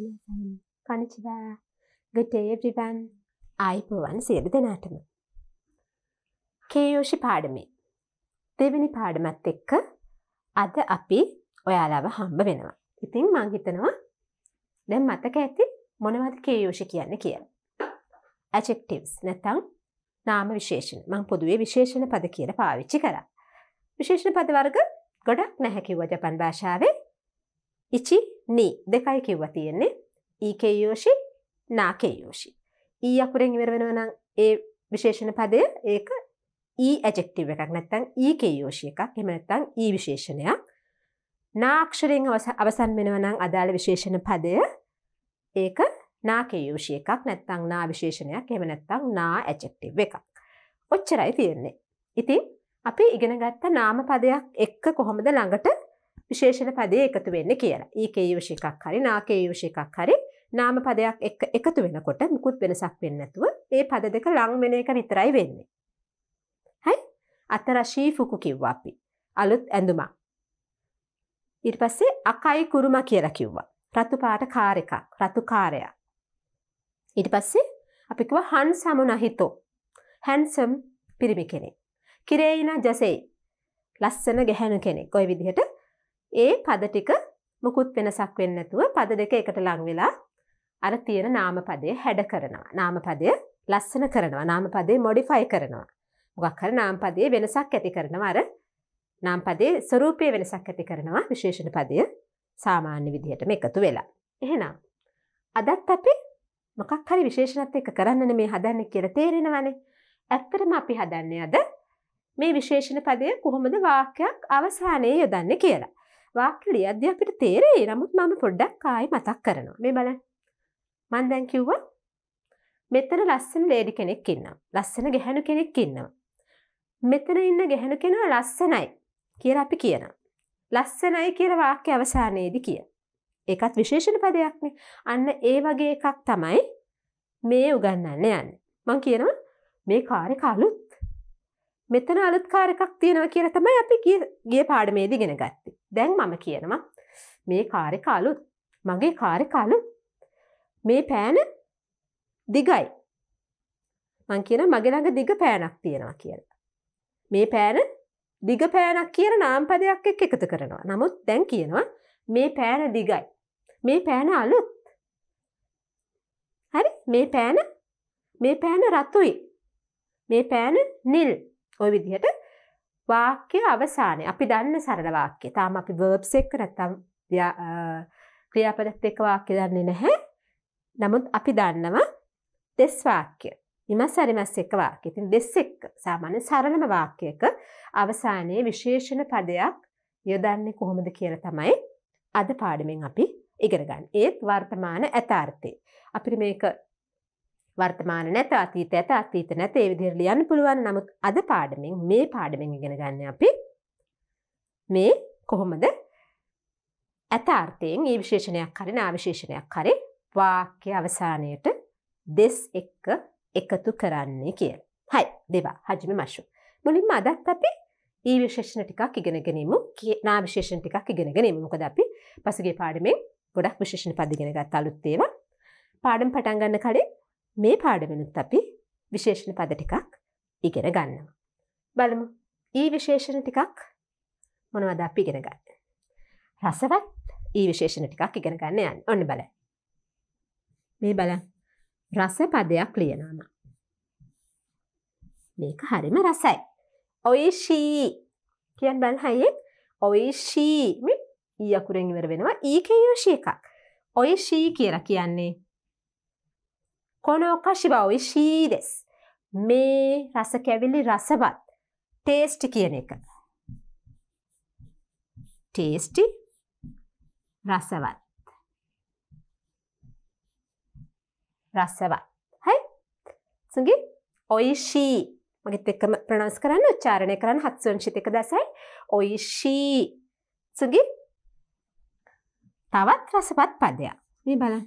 කනසන් කනචවා ගටේපිවන් ආයිපුවන් සියලු දෙනාටම. කේයෝෂි පාඩමේ දෙවැනි පාඩමත් එක්ක අද අපි ඔයාලාව හම්බ වෙනවා. ඉතින් මංහිතනවා දැම් මතක ඇති මොනවද කේයෝෂි කියන්න කිය. ඇචෙක්ටවස් නැතං නාම විශේෂණ මං පොදුවේ විශේෂණ පද කියල පාවිච්චි කර. විශේෂණ පදවර්ග ගොඩක් නැහැකිව ජපන් භාෂාවේ ඉචි නී දෙකයි කිව්ව තියෙන්නේ ඒකයෝෂි නාකයෝෂි ඊ අකුරෙන් ඉවර වෙනවනම් ඒ විශේෂණ පදය ඒක ඊ ඇජෙක්ටව එකක් නැත්තං ඒකයෝෂය එකක් එමනැත්තං ඒ විශේෂණයක් නාක්ෂරෙන් අවසන් වෙනවනං අදාළ විශේෂණ පදය ඒක නාකයෝෂය එකක් නැත්තං නා විශේෂණයක් එම නැත්තං නා ඇජෙක්ටව එකක් ඔච්චරයි තියෙන්නේ ඉතින් අපි ඉගෙන ගත්ත නාම පදයක් එක්ක කොහොමද ළඟට විශේෂණ පදේ එකතු වෙන්න කියලා. ඊකේ යෝෂිකක් හරි නාකේ යෝෂිකක් හරි නාම පදයක් එක්ක එකතු වෙනකොට මුකුත් වෙනසක් වෙන්නේ නැතුව ඒ පද දෙක ලං වෙන එක විතරයි වෙන්නේ. හයි? අතරශී ෆුකු කිව්වා අපි. අලුත් ඇඳුමක්. ඊට පස්සේ අකයි කුරුම කියලා කිව්වා. රතු පාට කාර් එකක්, රතු කාර්යයක්. ඊට පස්සේ අපි කිව්වා හන් සමුනහිතෝ. handsome පිරිමි කෙනෙක්. කිරේයින ජසේ. ලස්සන ගැහැණු කෙනෙක්. ওই විදිහට ඒ පද ටික මුකුත් වෙනසක් වෙන්නේ නැතුව පද දෙක එකට ලං වෙලා අර තියෙන නාමපදය හැඩ කරනවා. නාමපදය ලස්සන කරනවා. නාමපදේ මොඩිෆයි කරනවා. මොකක් හරි නාමපදයේ වෙනසක් ඇති කරනවා අර නාමපදයේ ස්වરૂපයේ වෙනසක් ඇති කරනවා විශේෂණ පදය සාමාන්‍ය විදිහටම එකතු වෙලා. එහෙනම් අදත් අපි මොකක් හරි විශේෂණත් එක්ක කරන්න මේ හදන්නේ කියලා තේරෙනවනේ. ඇත්තටම අපි හදන්නේ අද මේ විශේෂණ පදය කොහොමද වාක්‍යයක් අවසානයේ යොදන්නේ කියලා. වාක්‍ය ලියද්‍ය අපිට තේරෙයි නමුත් මම පොඩ්ඩක් ආයි මතක් කරනවා මේ බල මන් දැන් කිව්වා මෙතන ලස්සන ලේඩි කෙනෙක් ඉන්නම් ලස්සන ගැහැණු කෙනෙක් ඉන්නවා මෙතන ඉන්න ගැහැණු කෙනා ලස්සනයි කියලා අපි කියනවා ලස්සනයි කියලා වාක්‍ය අවසානයේදී කිය. ඒකත් විශේෂණ පදයක්නේ. අන්න ඒ වගේ එකක් තමයි මේ උගන්වන්න යන්නේ. මං කියනවා මේ කාර්යක අලුත් මෙතන අලුත් කාර්යයක් තියෙනවා කියලා තමයි අපි ගිය පාඩමේදී ඉගෙන ගත්තේ. දැන් මම කියනවා මේ කාර්යකාලුත් මගේ කාර්යකාලු මේ පෑන දිගයි. මං කියන මගෙනඟ දිග පෑනක් තියෙනවා කියලා. මේ පෑන දිග පෑනක් කියන නාම්පදයක් එක් එකතු කරනවා. නමුත් දැන් කියනවා මේ පෑන දිගයි. මේ පෑන අලුත්. හරි මේ පෑන මේ පෑන රතුයි. මේ පෑන නිල් ඔය විදිහට වාක්‍ය අවසානය අපි දන්න සරල වාක්‍ය තාම අපි වර්බ්ස් එක්ක නැත්තම් ක්‍රියාපදත් එක්ක වාක්‍ය දන්නේ නැහැ. නමුත් අපි දන්නවා දෙස් වාක්‍ය. ඉමස් අරිමස් එක්ක වාක්‍ය. ඉතින් දෙස් එක්ක සාමාන්‍ය සරලම වාක්‍යයක අවසානයේ විශේෂණ පදයක් යොදන්නේ කොහොමද කියලා තමයි අද පාඩමෙන් අපි ඉගෙන ගන්න. ඒත් වර්තමාන යථාර්ථය. අපිට මේක වර්තමාන නැත අතීත ඇත අතීත නැත ඒ විදිහට ලියන්න පුළුවන්. නමුත් අද පාඩමෙන් මේ පාඩමෙන් ඉගෙන ගන්න අපි මේ කොහොමද ඇත අර්ථයෙන් ඒ විශේෂණයක් හරි නාවිශේෂණයක් හරි වාක්‍ය අවසානයට දෙස් එක්ක එකතු කරන්නේ කියලා. හයි දෙවා හජිම මශු. මුලින්ම අදත් අපි ඒ විශේෂණ ටිකක් ඉගෙනගෙනීමු නා විශේෂණ ටිකක් ඉගෙනගෙනීම මොකද අපි පසුගේ පාඩමෙන් ගොඩක් විශේෂණ පදිගෙන ගත් අලුත් ඒවා පාඩම් පටන් ගන්න කලින් මේ පාඩමනුත් අපි විශේෂණ පද ටිකක් ඉගෙන ගන්නවා. බලමු ඒ විශේෂණ ටිකක් මොනවද අපි ඉගෙන ගන්න. රසවත් ඒ විශේෂණ ටිකක් ඉගෙන ගන්න යන්න ඔන්න බල. මේ බල රස පදයක් ලියනම. මේක හරිම රසයි. ඔයිශී කියන් බල හයිෙක් ඔයිශී ඊ අකුරෙන් ඉවර වෙනවා ඒකයෝෂය එකක්. ඔයිශී කියලා කියන්නේ このお菓子は美味しいです。මේ රස කැවිලි රසවත්. ටේස්ටි කියන එක. ටේස්ටි රසවත්. රසවත්. හයි. සුගි ඔයිෂී මගෙත් එක්කම ප්‍රනස් කරන්න උච්චාරණය කරන්න හත්සුවංශිතක දැසයි ඔයිෂී සුගි තවත් රසපත් පදයක් මේ බලන්න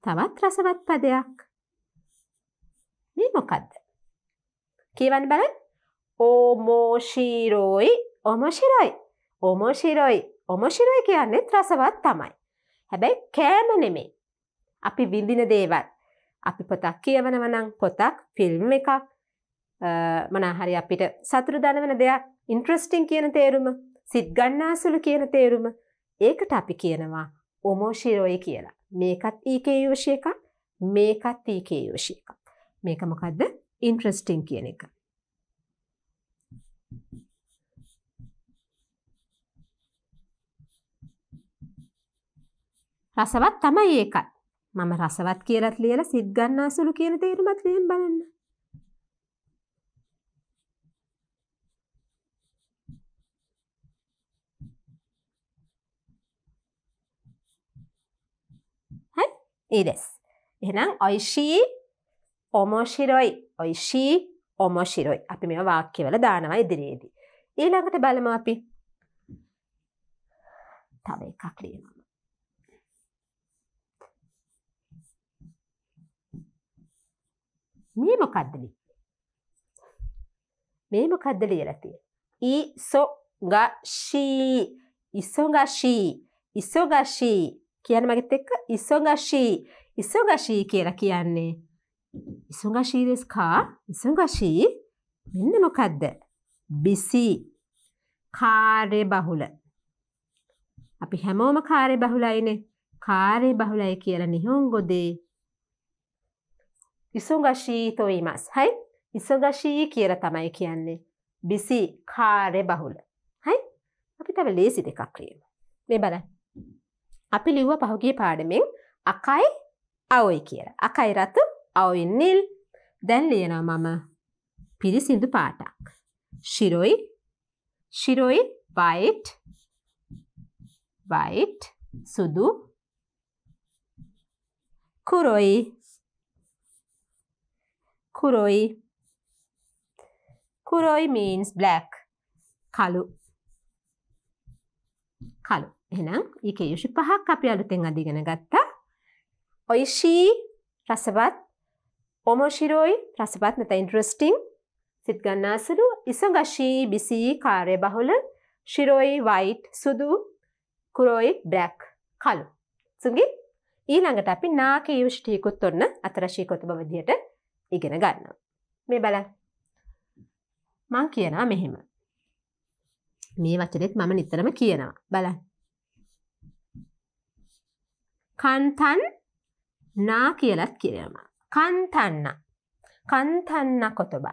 තවත් රසවත් පදයක්. මේ මොකක්ද. කියවන්න බල ඕමෝෂීරෝයි ඔමොශිරයි ඔමොශිරොයි ඔමොශිරොයි කියන්නේ රසවත් තමයි. හැබැයි කෑම නෙමේ. අපි විඳින දේවල්. අපි පොතක් කියවනවනං පොතක් ෆිල්ම් එකක් මනාහරි අපිට සතුරු දනවන දෙයක් ඉන්ට්‍රස්ටිං කියන තේරුම සිත් ගන්නාසුළු කියන තේරුම ඒකට අපි කියනවා ඔමෝශිරෝය කියලා. මේකත් ඒකේයෝෂය එකක් මේකත් ඒකේයෝෂය එකක් මේක මොකක්ද ඉන්ට්‍රස්ටිං කියන එක රසවත් තමයි ඒකත් මම රසවත් කියලත් ලියලා සිද්ගන්නා සුළු කියන තේරුමත් ලියන් බලන්න いいです。එහෙනම් අයිශී ඔමෝශිරොයි ඔයිශී ඔමෝශිරොයි අපි මෙ වාක්‍යවල දානවා ඉදිරියේදී. ඊළඟට බලම අපි තව එකක් ලියනවා. මේ මොකද්ද මේ මොකද්ද ලියලා තියෙන්නේ? ඉසොගෂී ඉසොගෂී ඉසොගෂී කියන මගෙත් එක්ක ඉස්සොගශී ඉස්සොගශී කියලා කියන්නේ. ඉසුගශී දෙස්කා ඉසුගශී මෙන්න මොකක්ද. බිසි කාර්ය බහුල. අපි හැමෝම කාර්ය බහුලයිනේ කාර්ය බහුලයි කියලා නිහොංගොදේ. ඉසුගශී තොයිමස් හයි ඉසුගශී කියර තමයි කියන්නේ. බිසි කාර්ය බහුල. හයි අපි තව ලේසි දෙකක් ක්‍රියීම. මේ බලයි. අපි ලිව්ව පහුගිය පාඩමෙන් අකයි අවයි කියර. අකයි රතු අවයින් නිල් දැන් ලියනවා මම පිරිසිදු පාටක්. ශිරොයි ශිරොයි වයිට් වයිට් සුදු කුරොයි කුරොයි කුරොයි means black කලු කලු එහෙනම් ඒක යුෂි පහක් අපි අලුතෙන් අධිගෙන ගත්තා ඔයිශී රසවත් ඔමෝශිරෝයි රසපත් නැත ඉන්ට්‍රස්ටිං සිත් ගන්නාසරු ඉසගශී බිසී කාර්ය බහුල ශිරෝයි වයිට් සුදු කුරෝයි බ්ලැක් කලු සුගේ ඊළඟට අපි නාක යුෂ්ටීකුත් ඔන්න අතරශී කොත බවදියට ඉගෙන ගන්න. මේ බල මං කියනවා මෙහෙම. මේ වචනෙත් මම නිතරම කියනවා බලන්න. කන්තන් නා කියලත් කියරම. කන්තන්න කන්තන්න කොතබ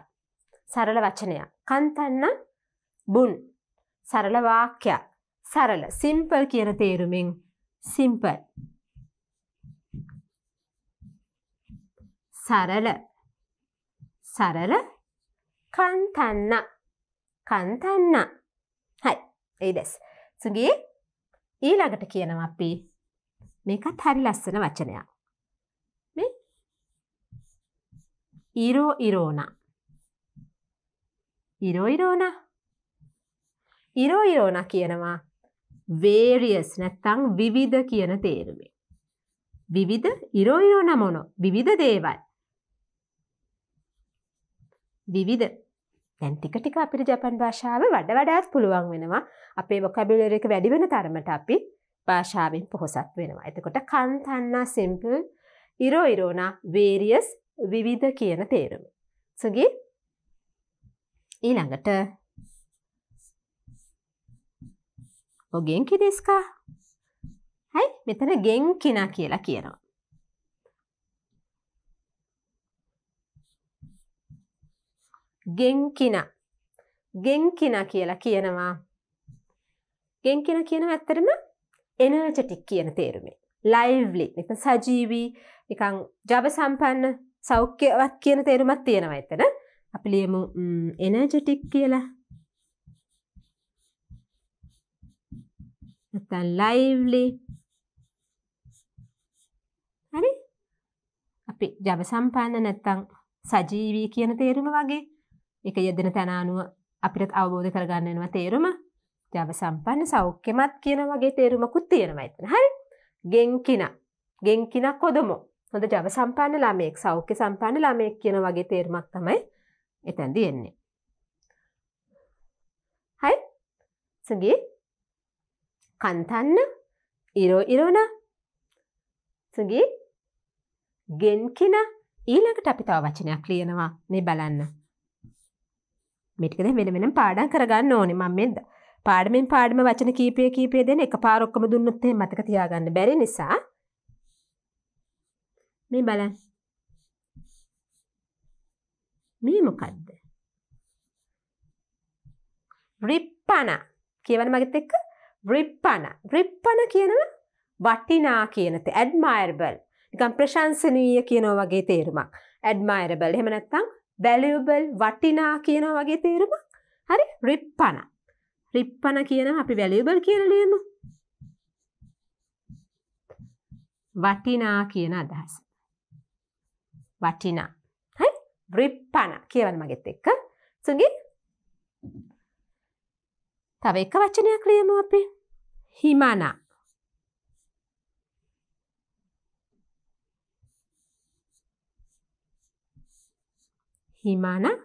සරල වචනයක් කන්තන්න බුන් සරල වාක්‍යයක් සරල සිම්පල් කියන තේරුමින් සිම්පල් සරල සරල කන්තන්න කන්තන්න හයි ඒදෙස් සුගේ ඊළඟට කියනවා අපි මේකත් හරි ලස්සන වචනයක්. මේ ඉරෝ ඉරෝන. ඉරෝ ඉරෝන. ඉරෝ ඉරෝන කියනවා වේරියස් නැත්තං විවිධ කියන තේරුමේ. විවිධ ඉරෝ ඉරෝන මොනො විවිධ දේවල්. විවිධ දැන් ටික ටික අපිට ජපන් භාෂාව වඩ වඩාත් පුළුවන් වෙනවා අපේ වොකැබියුලරි එක වැඩි වෙන තරමට අපි භාෂාවෙන් පොහොසත් වෙනවා. එතකොට කන්තන්නා සිම්පල් ඉරෝ ඉරෝනා වේරියස් විවිධ කියන තේරුම. සුගී ඊළඟට ඔගෙන්කි දෙස්කා හැයි මෙතන ගෙන් කිනා කියලා කියනවා. ගෙන්කින ගෙන්කින කියලා කියනවා ගෙන්කින කියන ඇත්තරම එනර්ජටික් කියන තේරුමේ. ලයිව්ලි නික සජීවී නිකං ජව සම්පන්න සෞඛ්‍යවත් කියන තේරුමත් තියෙනවා එතන අපි ලියමු එනර්ජටික් කියලා නැත්තම් ලයිව්ලි හරි අපි ජව සම්පන්න නැත්තම් සජීවී කියන තේරුම වගේ එක යෙදෙන තැන අනුව අපිට අවබෝධ කරගන්න යනවා තේරුම ජව සම්පන්න සෞඛ්‍යමත් කියන වගේ තේරුමකුත් තියෙනවා එතන හරි ගෙන්කින ගෙන්කිනක් කොදමෝ හොඳ ජව සම්පන්න ළමයෙක් සෞඛ්‍ය සම්පන්න ළමයෙක් කියන වගේ තේරුමක් තමයි එතැන්දි එන්නේ හයි සගේ කන්තන්න ඉරෝ ඉරෝන සගේ ගෙන්කින ඊළඟට අපි තව වචනයක් ලියනවා මේ බලන්න මෙටිකද වෙන වෙනම් පාඩම් කරගන්න ඕනේ මම මේ පාඩමෙන් පාඩම වචන කීපය කීපය දෙන එක පාර ඔක්කොම දුන්නොත් එහෙම මතක තියාගන්න බැරි නිසා මේ බලන්න මේ මොකද්ද රිප්පන කියවන මගෙත් එක්ක රිප්පන රිප්පන කියනවා වටිනා කියන තේ ඇඩ්මයරබල් නිකන් ප්‍රශංසනීය කියනවා වගේ තේරුමක් ඇඩ්මයරබල් එහෙම නැත්නම් වැලියබල් වටිනා කියනවා වගේ තේරුමක් හරි රිප්පන රිප්පන කියන අපි වැලියබල් කියරලියම වටිනා කියන අදහස වටිනා හයි රිප්පන කියවල මගෙත් එක්ක සුගි තව එක වචනයක් ලියමු අපි හිමනා හිමනා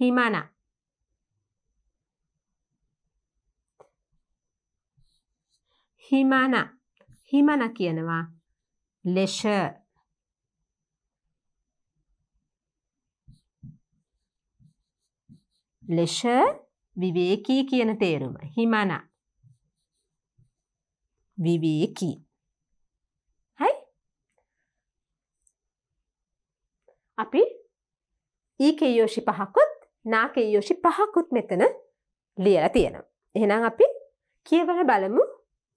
Jimena. හිමන හිමන කියනවා ලෙෂ ලෙෂ විවේකී කියන තේරුම හිමන විවේකී හයි අපි ඊකයෝෂි පහකුත් නාකේ යොෂි පහකුත් මෙතන ලියල තියෙනවා. එහෙනම් අපි කියවල බලමු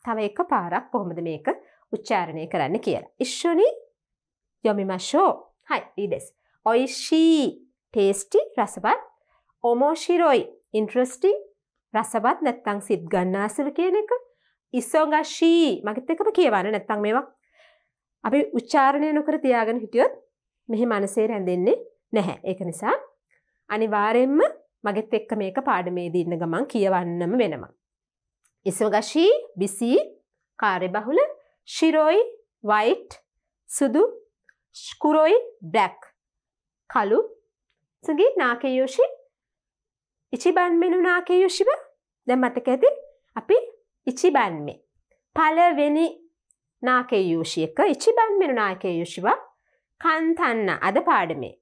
තව එක පාරක් කොහොමද මේක උච්චාරණය කරන්න කියලා. ඉශ්ෂනි යොමිමශෝ හයි ඉදෙස්. ඔයිශී ටේස්ටි රසවත් ඔමෝෂිරොයි ඉන්ට්‍රස්ටිං රසවත් නැත්තං සිත් ගන්නාසල කියන එක ඉස්සෝගශී මගත එකම කියවන නැත්තං මේවා අපි උච්චාරණය නොකර තියාගෙන හිටියොත් මෙහි මනසේ රැඳෙන්නේ නැහැ ඒක නිසා අනිවාරෙන්ම මගෙත් එක්ක මේක පාඩමේදී ඉන්න ගමන් කියවන්නම වෙනවා. ඉසවගශී බිසී කාරෙබහුල ශිරෝයි වයිට් සුදු ස්කුරොයි බ්ලැක් කලු සගේ නාකයෝෂි ඉචිබන් මෙනු නාකයෝෂිව දැ මතක ඇති අපි ඉචිබන්මේ. පලවෙනි නාකයෝෂයක ඉචිබන් මෙනු නාකයෝෂිව කන්තන්න අද පාඩමේ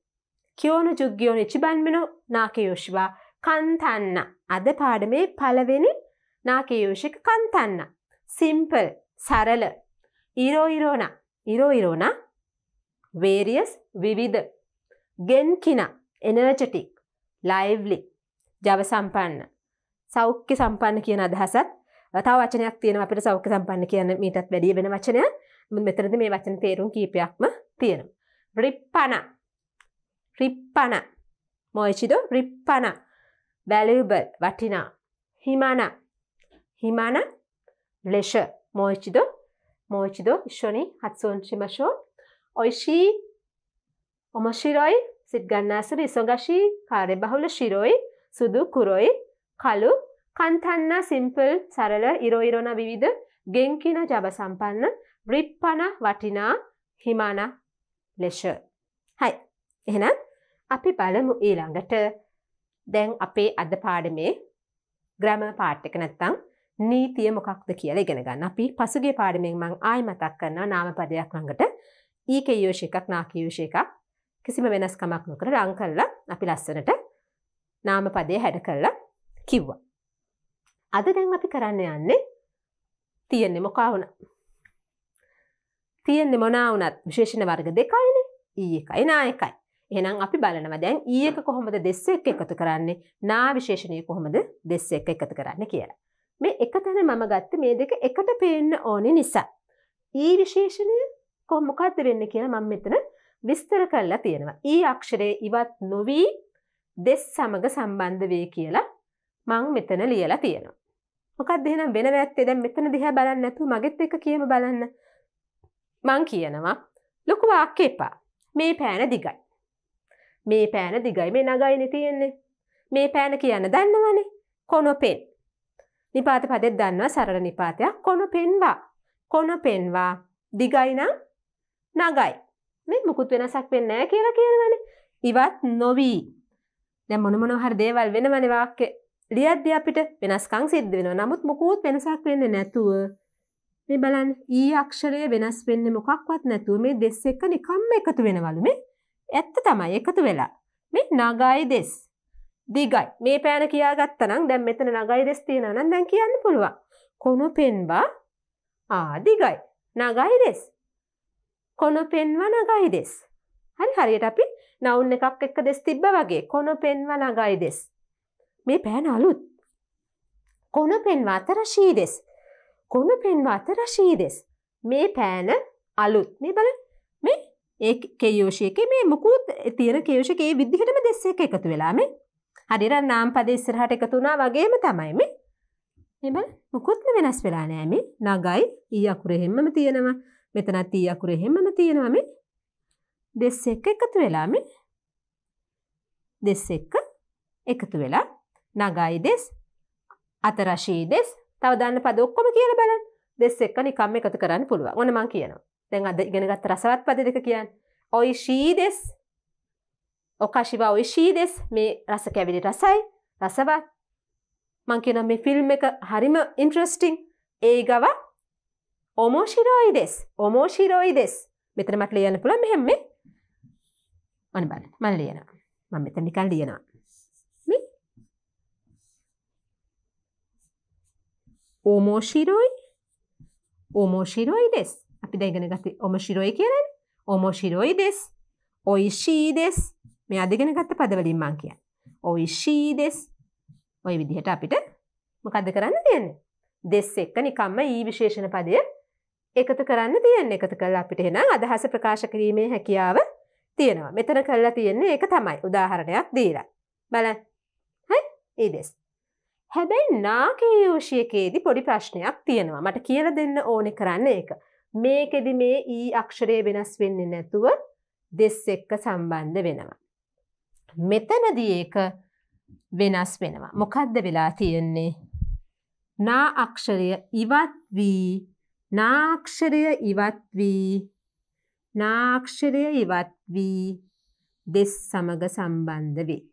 කියෝනු ජුග්‍යෝනි චිබන්මිනු නාකයෝෂවා කන්තන්න අද පාඩමේ පලවෙනි නාකයෝෂික කන්තන්න. සිම්පල් සරල ඉරෝඉරෝණ ඉරෝඉරෝණ වේරියස් විවිධ ගෙන්කින එනර්ජටික් ලයිව්ලි ජව සම්පන්න සෞඛ්‍ය සම්පන්න කියන අදහසත් තව වචනයක් තියෙන අපට සෞඛ්‍ය සම්පන්න කියන මීටත් වැඩිය වෙන වචනය මෙතරද මේ වචන තේරුම් කීපයක්ම තියෙන. රිප්පන රිප්පන මොයචිද රිප්පන වැලබල් වටිනා හිමන හිමන ලෙෂ මොයචිද මොයචිද ඉෂනි හත්සෝන්චිමශෝ ඔයිශී ඔමශිරොයි සිද්ගන්නාසර ඉසොගශී කාරය බහුල ශිරොයි සුදු කුරොයි කලු කන්තන්න සිම්පල් සරල ඉරෝයිරොන විවිධ ගෙන්කින ජබ සම්පන්න රිප්පන වටිනා හිමාන ලෙෂ. හයි. එහෙනම් අපි බලමු ඊළඟට දැන් අපේ අද පාඩමේ ග්‍රම පාට් එක නැත්තං නීතිය මොකක්ද කියලා ඉගෙන ගන්න. අපි පසුගිය පාඩමෙන් මං ආයි මතක් කරනවා නාමපදයක් ළඟට ඊක e යෝෂ එකක් නාක යෝෂ එකක් කිසිම වෙනස්කමක් නොකර රං කරලා අපි ලස්සනට නාමපදය හැඩ කරලා කිව්වා. අද දැන් අපි කරන්න යන්නේ තියෙන්නේ මොකාවුණ තියෙන්නේ මොනාවුනත් විශේෂණ වර්ග දෙකයිනේ ඊ e එකයි නා එකයි එහෙනම් අපි බලනවා දැන් E එක කොහොමද දෙස් එක්ක එකතු කරන්නේ? නා විශේෂණය කොහොමද දෙස් එක්ක එකතු කරන්නේ කියලා. මේ එකතන මම ගත්ත මේ දෙක එකට පේන්න ඕනේ නිසා. E විශේෂණය කොහොමකද්ද වෙන්නේ කියලා මම මෙතන විස්තර කරලා තියෙනවා. E අක්ෂරය ඉවත් නොවී දෙස් සමග සම්බන්ධ වේ කියලා මං මෙතන ලියලා තියෙනවා. මොකක්ද එහෙනම් වෙන වැත්තේ දැන් මෙතන දිහා බලන්න නැතුව මගෙත් එක කියම බලන්න. මං කියනවා ලොකු වාක්‍ය එපා. මේ පෑන දිගයි. මේ පෑන දිගයි මේ නගයින තියෙන්නේ. මේ පෑන කියන්න දන්නවනේ කොනොපෙන්. නිපාත පදෙත් දන්නවා සරල නිපාතයක් කොන පෙන්වා. කොන පෙන්වා දිගයිනම් නගයි. මේ මුකුත් වෙනසක් වෙන්නෑ කියලා කියනවනේ. ඉවත් නොවී. දැන් මොන මොන හරි දේවල් වෙනවනේ වාක්‍ය ලියද්දී අපිට වෙනස්කම් සිද්ධ වෙනවා. නමුත් මොකුත් වෙනසක් වෙන්නේ නැතුව මේ බලන්න ඊ අක්ෂරය වෙනස් වෙන්න මොකක්වත් නැතුව මේ දෙස් එක නිකම්ම එකතු වෙනවලු මේ ඇත්ත තමයි එකතු වෙලා. මේ නගයි දෙස්. දිගයි මේ පෑන කියාගත්තනම් දැම් මෙතන නගයි දෙස් තියෙනනම් දැන් කියන්න පුළුවන්. කොනු පෙන්බා ආදිගයි නගයි දෙස්. කොනු පෙන්ව නගයි දෙස්. හරි හරියට අපි නවුන් එකක් එක්ක දෙස් තිබ්බ වගේ කොනු පෙන්ව නගයි දෙස්. මේ පෑන අලුත්. කොන පෙන්වා අතරශීදෙස්. කොන පෙන්වා අතරශීදෙස්. මේ පෑන අලුත් මේ බල ඒ කෙයෝෂයක මේ මොකුත් තියෙන කේෂක ඒ විදිහටම දෙස්සක එකතු වෙලාම හරිර නාම් පද ඉස්සරහට එකතුනා වගේම තමයිම එබ මොකුත්ම වෙනස් වෙලා නෑම නගයි ඊ අකුර එහෙම්මම තියෙනවා මෙතනත් ඊ අකුර එහෙම්මම තියෙනවාම දෙස්ස එක එකතු වෙලාම දෙස්ස එක්ක එකතු වෙලා නගයි දෙස් අතරශී දෙස් තවදන්න පද ඔක්කොම කියල බලන් දෙස් එක්ක නිකම්ම එකතු කරන්න පුළුවන් ඕන මං කියනවා දැන් අද ඉගෙනගත් රසවත් පද දෙක කියන්න ඔයි ශීදෙස් ඔකශිව ඔයි ශීදෙස් මේ රස කැවිලි රසයි රසවත් මංකින මේ ෆිල්ම් එක හරිම ඉන්ට්‍රස්ටිං ඒ ගව ඔමෝශිරෝයි දෙෙස් ඔමෝශිරෝයි දෙෙස් මෙතන මට ලියන පුළ මෙහෙම මේ අන බල මල් ලියන මං මෙත නිකල් ලියනවා ඕමෝශිරෝයි ඕමෝශිරෝයි දෙෙස් අපි දැගෙන ගත ඔම ශිරෝයි කියන ඔමොශිරෝයි දෙෙස් ඔයිශී දෙෙස් මේ අදගෙන ගත්ත පදවලින් මං කියන් ඔයිශී දෙෙස් ඔය විදිහට අපිට මොකද කරන්න තියන්න දෙස් එක්ක නිකම්ම ඒ විශේෂණ පදය එකතු කරන්න තියන්න එකතු කල් අපිට එෙන අදහස ප්‍රකාශ කිරීමේ හැකියාව තියෙනවා මෙතන කල්ලා තියෙන්නේ එක තමයි උදාහරණයක් දීලා බල ඒ දෙෙස් හැබැයි නාකයෝෂයකේදී පොඩි ප්‍රශ්නයක් තියෙනවා මට කියල දෙන්න ඕනෙ කරන්න එක මේකෙදි මේ ඊ e අක්ෂරය වෙනස් වෙන්නේ නැතුව දෙස් එක්ක සම්බන්ධ වෙනවා. මෙතනදී ඒක වෙනස් වෙනවා. මොකද්ද වෙලා තියෙන්නේ? නා අක්ෂරය ඉවත් වී නාක්ෂරය ඉවත් වී නාක්ෂරය ඉවත් වී දෙස් සමග සම්බන්ධ වේ.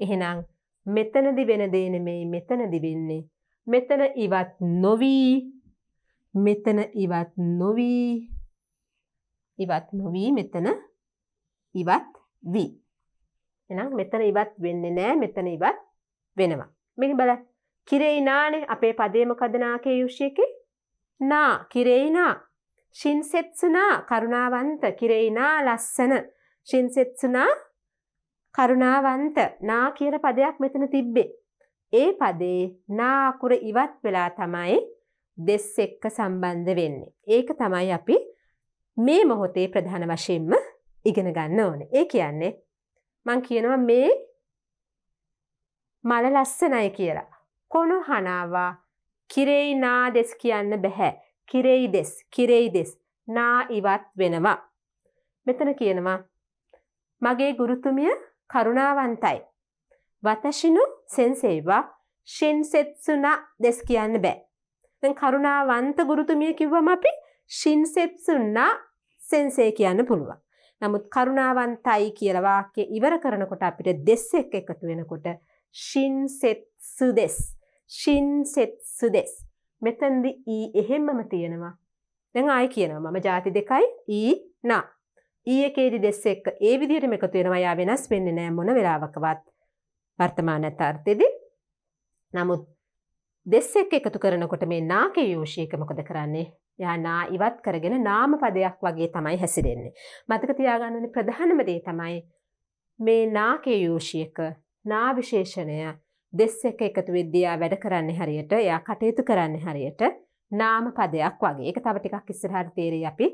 එහෙනම් මෙතනදි වෙන දේ නෙමෙයි මෙතනදි වෙන්නේ. මෙතන ඉවත් නොවී මෙතන ඉවත් නොවී ඉවත් නොවී මෙතන ඉවත් වී. එනම් මෙතන ඉවත් වෙන්න නෑ මෙතන ඉවත් වෙනවා. මෙනි බල කිරෙයි නානේ අපේ පදේම කදනාකය යුෂයකි නා කිරෙයිනා ශින්සෙත්සුනා කරුණාවන්ත කිරෙයිනා ලස්සන ශින්සෙත්සුනා කරුණාවන්ත නා කියර පදයක් මෙතන තිබ්බේ. ඒ පදේ නාකුර ඉවත් වෙලා තමයි දෙස් එක්ක සම්බන්ධ වෙන්නේ. ඒක තමයි අපි මේ මොහොතේ ප්‍රධාන වශයෙන්ම ඉගෙන ගන්න ඕන. ඒ කියන්නේ මං කියනවා මේ මල ලස්සනයි කියලා. කොනු හනාවා කිරෙයි නා දෙස් කියන්න බැහැ. කිරෙයි දෙස් කිරෙයි දෙස් නා ඉවත් වෙනවා. මෙතන කියනවා මගේ ගුරුතුමිය කරුණාවන්තයි. වතශිනු සෙන්සේවා ශින්සෙත්සුනා දෙස් කියන්න බෑ. දැන් කරුණාවන්ත ගුරුතුමිය කිව්වම අපි ශින්සෙත්සුන්නා සෙන්සේ කියන්න පුළුවන්. නමුත් කරුණාවන්තයි කියලා වාක්‍ය ඉවර කරනකොට අපිට දෙස්සෙක් එකතු වෙනකොට ශින්සෙත්සු දෙස් ශින්සෙත්සු දෙස් මෙතනදි ඊ එහෙම්මම තියෙනවා. දැන් ආයි කියනවා මම ಜಾති දෙකයි ඊ නා. ඊ එකේදි දෙස් එක්ක ඒ විදිහටම එකතු වෙනවා යා වෙනස් වෙන්නේ නැහැ මොන වෙලාවකවත්. වර්තමාන තර්ථෙදි. නමුත් දෙස්සෙක් එකතු කරනකොට මේ නාක යෝෂයක මොකද කරන්නේ යානා ඉවත් කරගෙන නාම පදයක් වගේ තමයි හැසිරෙන්නේ. මතක තියාගන්නන ප්‍රධානමදේ තමයි මේ නාකේ යෝෂයක නාවිශේෂණය දෙස්සෙක එකතු විද්‍යයා වැඩ කරන්න හරියට එයා කටයුතු කරන්න හරියට නාම පදයක් වගේ එක තව ටිකක් ඉස්සරහට තේරෙ අපි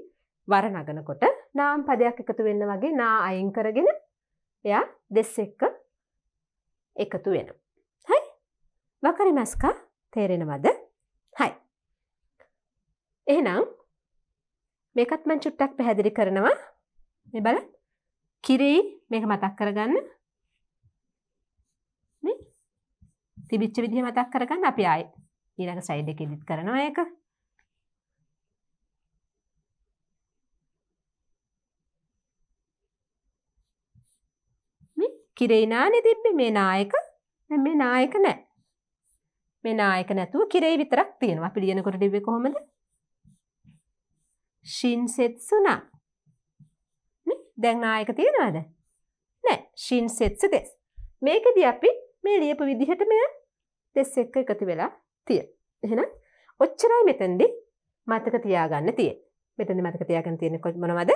වරනගනකොට නාම් පදයක් එකතු වෙන්න වගේ නා අයින් කරගෙන එයා දෙස්සෙක්ක එකතු වෙන. හයි වකරි මැස්කා තේරෙනවද හයි. එහෙනම් මේකත් මං චුට්ටක් පැහැදිලි කරනවා මේ බල කිරෙයි මේක මතක් කරගන්න තිබිච්ච විදිහ මතක් කරගන්න අපි ආයි ඊළඟ සයිඩ් එක ඉදිත් කරනවා ඒක කිරේ නානේ තිබ්බේ මේ නායක දැන් මේ නායක නැහැ මේ නායක නැතුව කිරේ විතරක් තියෙනවා අපි ලියනකොට ලිව්වේ කොහොමද? ශින්සෙත්සුනා. දැන් නායක තියෙනවද? නෑ ශින්සෙත්සු දෙස්. මේකෙදී අපි මේ ලියපු විදිහට මෙය දෙස් එක්ක එකතු වෙලා තියෙන. එහෙනම් ඔච්චරයි මෙතෙන්දි මතක තියාගන්න තියෙන්නේ. මෙතෙන්දි මතක තියාගන්න තියෙන්නේ මොනවද?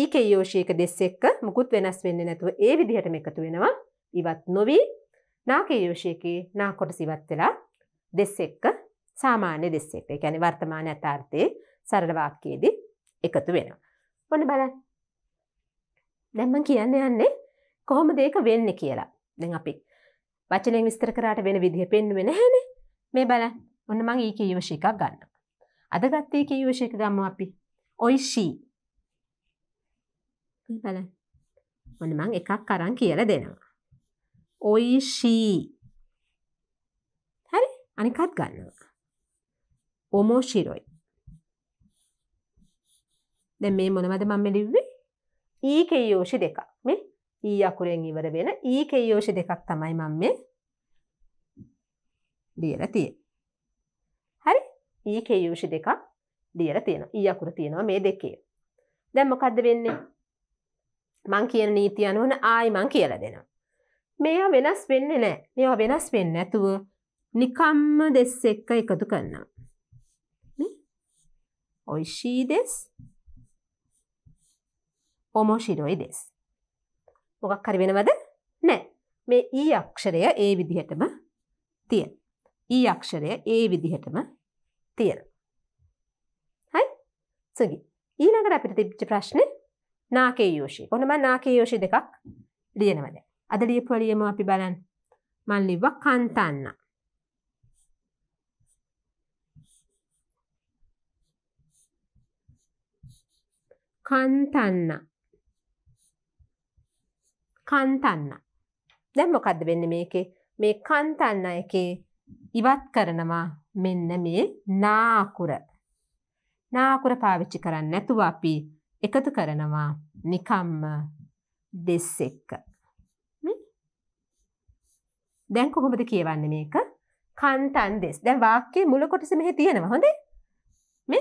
ඊකේ යෝෂීක දෙස් එක්ක මුකුත් වෙනස් වෙන්නේ නැතුව ඒ විදිහටම එකතු වෙනවා. ඉවත් නොවී නාකයෝෂයකි නා කොට සිවත් වෙලා දෙස් එක්ක සාමාන්‍ය දෙස් එක්ක ැන වර්තමාන අතාර්ථය සරලවාක්කයේදී එකතු වෙන. ඔොන බල දැම්මන් කියන්න යන්නේ කොහොම දෙක වෙන්න කියලා දෙ අපි වචනය විස්තර කරට වෙන විදිහ පෙන්වෙන හැන මේ බල ඔන්න මං ඒක යෝෂිකක් ගන්න. අද ගත්තේක යෝෂයක ගම්ම අපි ඔයිශී බල ඔන්න මං එකක් කරන් කියලා දෙනවා. ඔයිශී හැරි අනිකත් ගන්නවා ඔමෝශිරොයි දැ මේ මොනවද මම ලිව්වේ ඒක යෝෂි දෙකක් මේ ඊ අකුරෙන් ඉවර වෙන ඒක යෝෂි දෙකක් තමයි මම මේ දියල තිය හරි ඒක යෝෂි දෙකක් දියල තියෙන ඊ අකුර තියෙනවා මේ දෙකේ දැම්මකක්ද වෙන්නේ මං කියන නීති අනුවන ආයි මං කියල දෙනවා මේයා වෙනස් වෙන්න නෑ මෙවා වෙනස් වෙන්න ඇතුව නිකම්ම දෙස් එක්ක එකතු කරන්න ඔයිශී දෙස් ඔමෝශිරෝයි දෙස් මොකක් හරි වෙනවද නෑ මේ ඊ අක්ෂරය ඒ විදිහටම තිය ඊ අක්ෂරය ඒ විදිහටම තියෙන හයි සගි ඊනකට අපිට තිබ්ච ප්‍රශ්න නාකේ යෝෂී ඔොනම නාකේ යෝෂි දෙකක් ලියනවදෑ අද ලියපොලියම අපි බලන් මල්ලිව කන්තන්න. කන්තන්න කන්තන්න දැම් මොකක්ද වෙන්න මේකේ මේ කන්තන්න එකේ ඉවත් කරනවා මෙන්න මේ නාකුර නාකුර පාවිච්චි කරන්න නැතුව අපි එකතු කරනවා නිකම්ම දෙස්සෙක්ක දැන් කොහොමද කියවන්න මේක කන්තන් දෙෙස් දැන් වාක්‍යය මුල කොටස මෙහි තියෙනවා හොඳේ මේ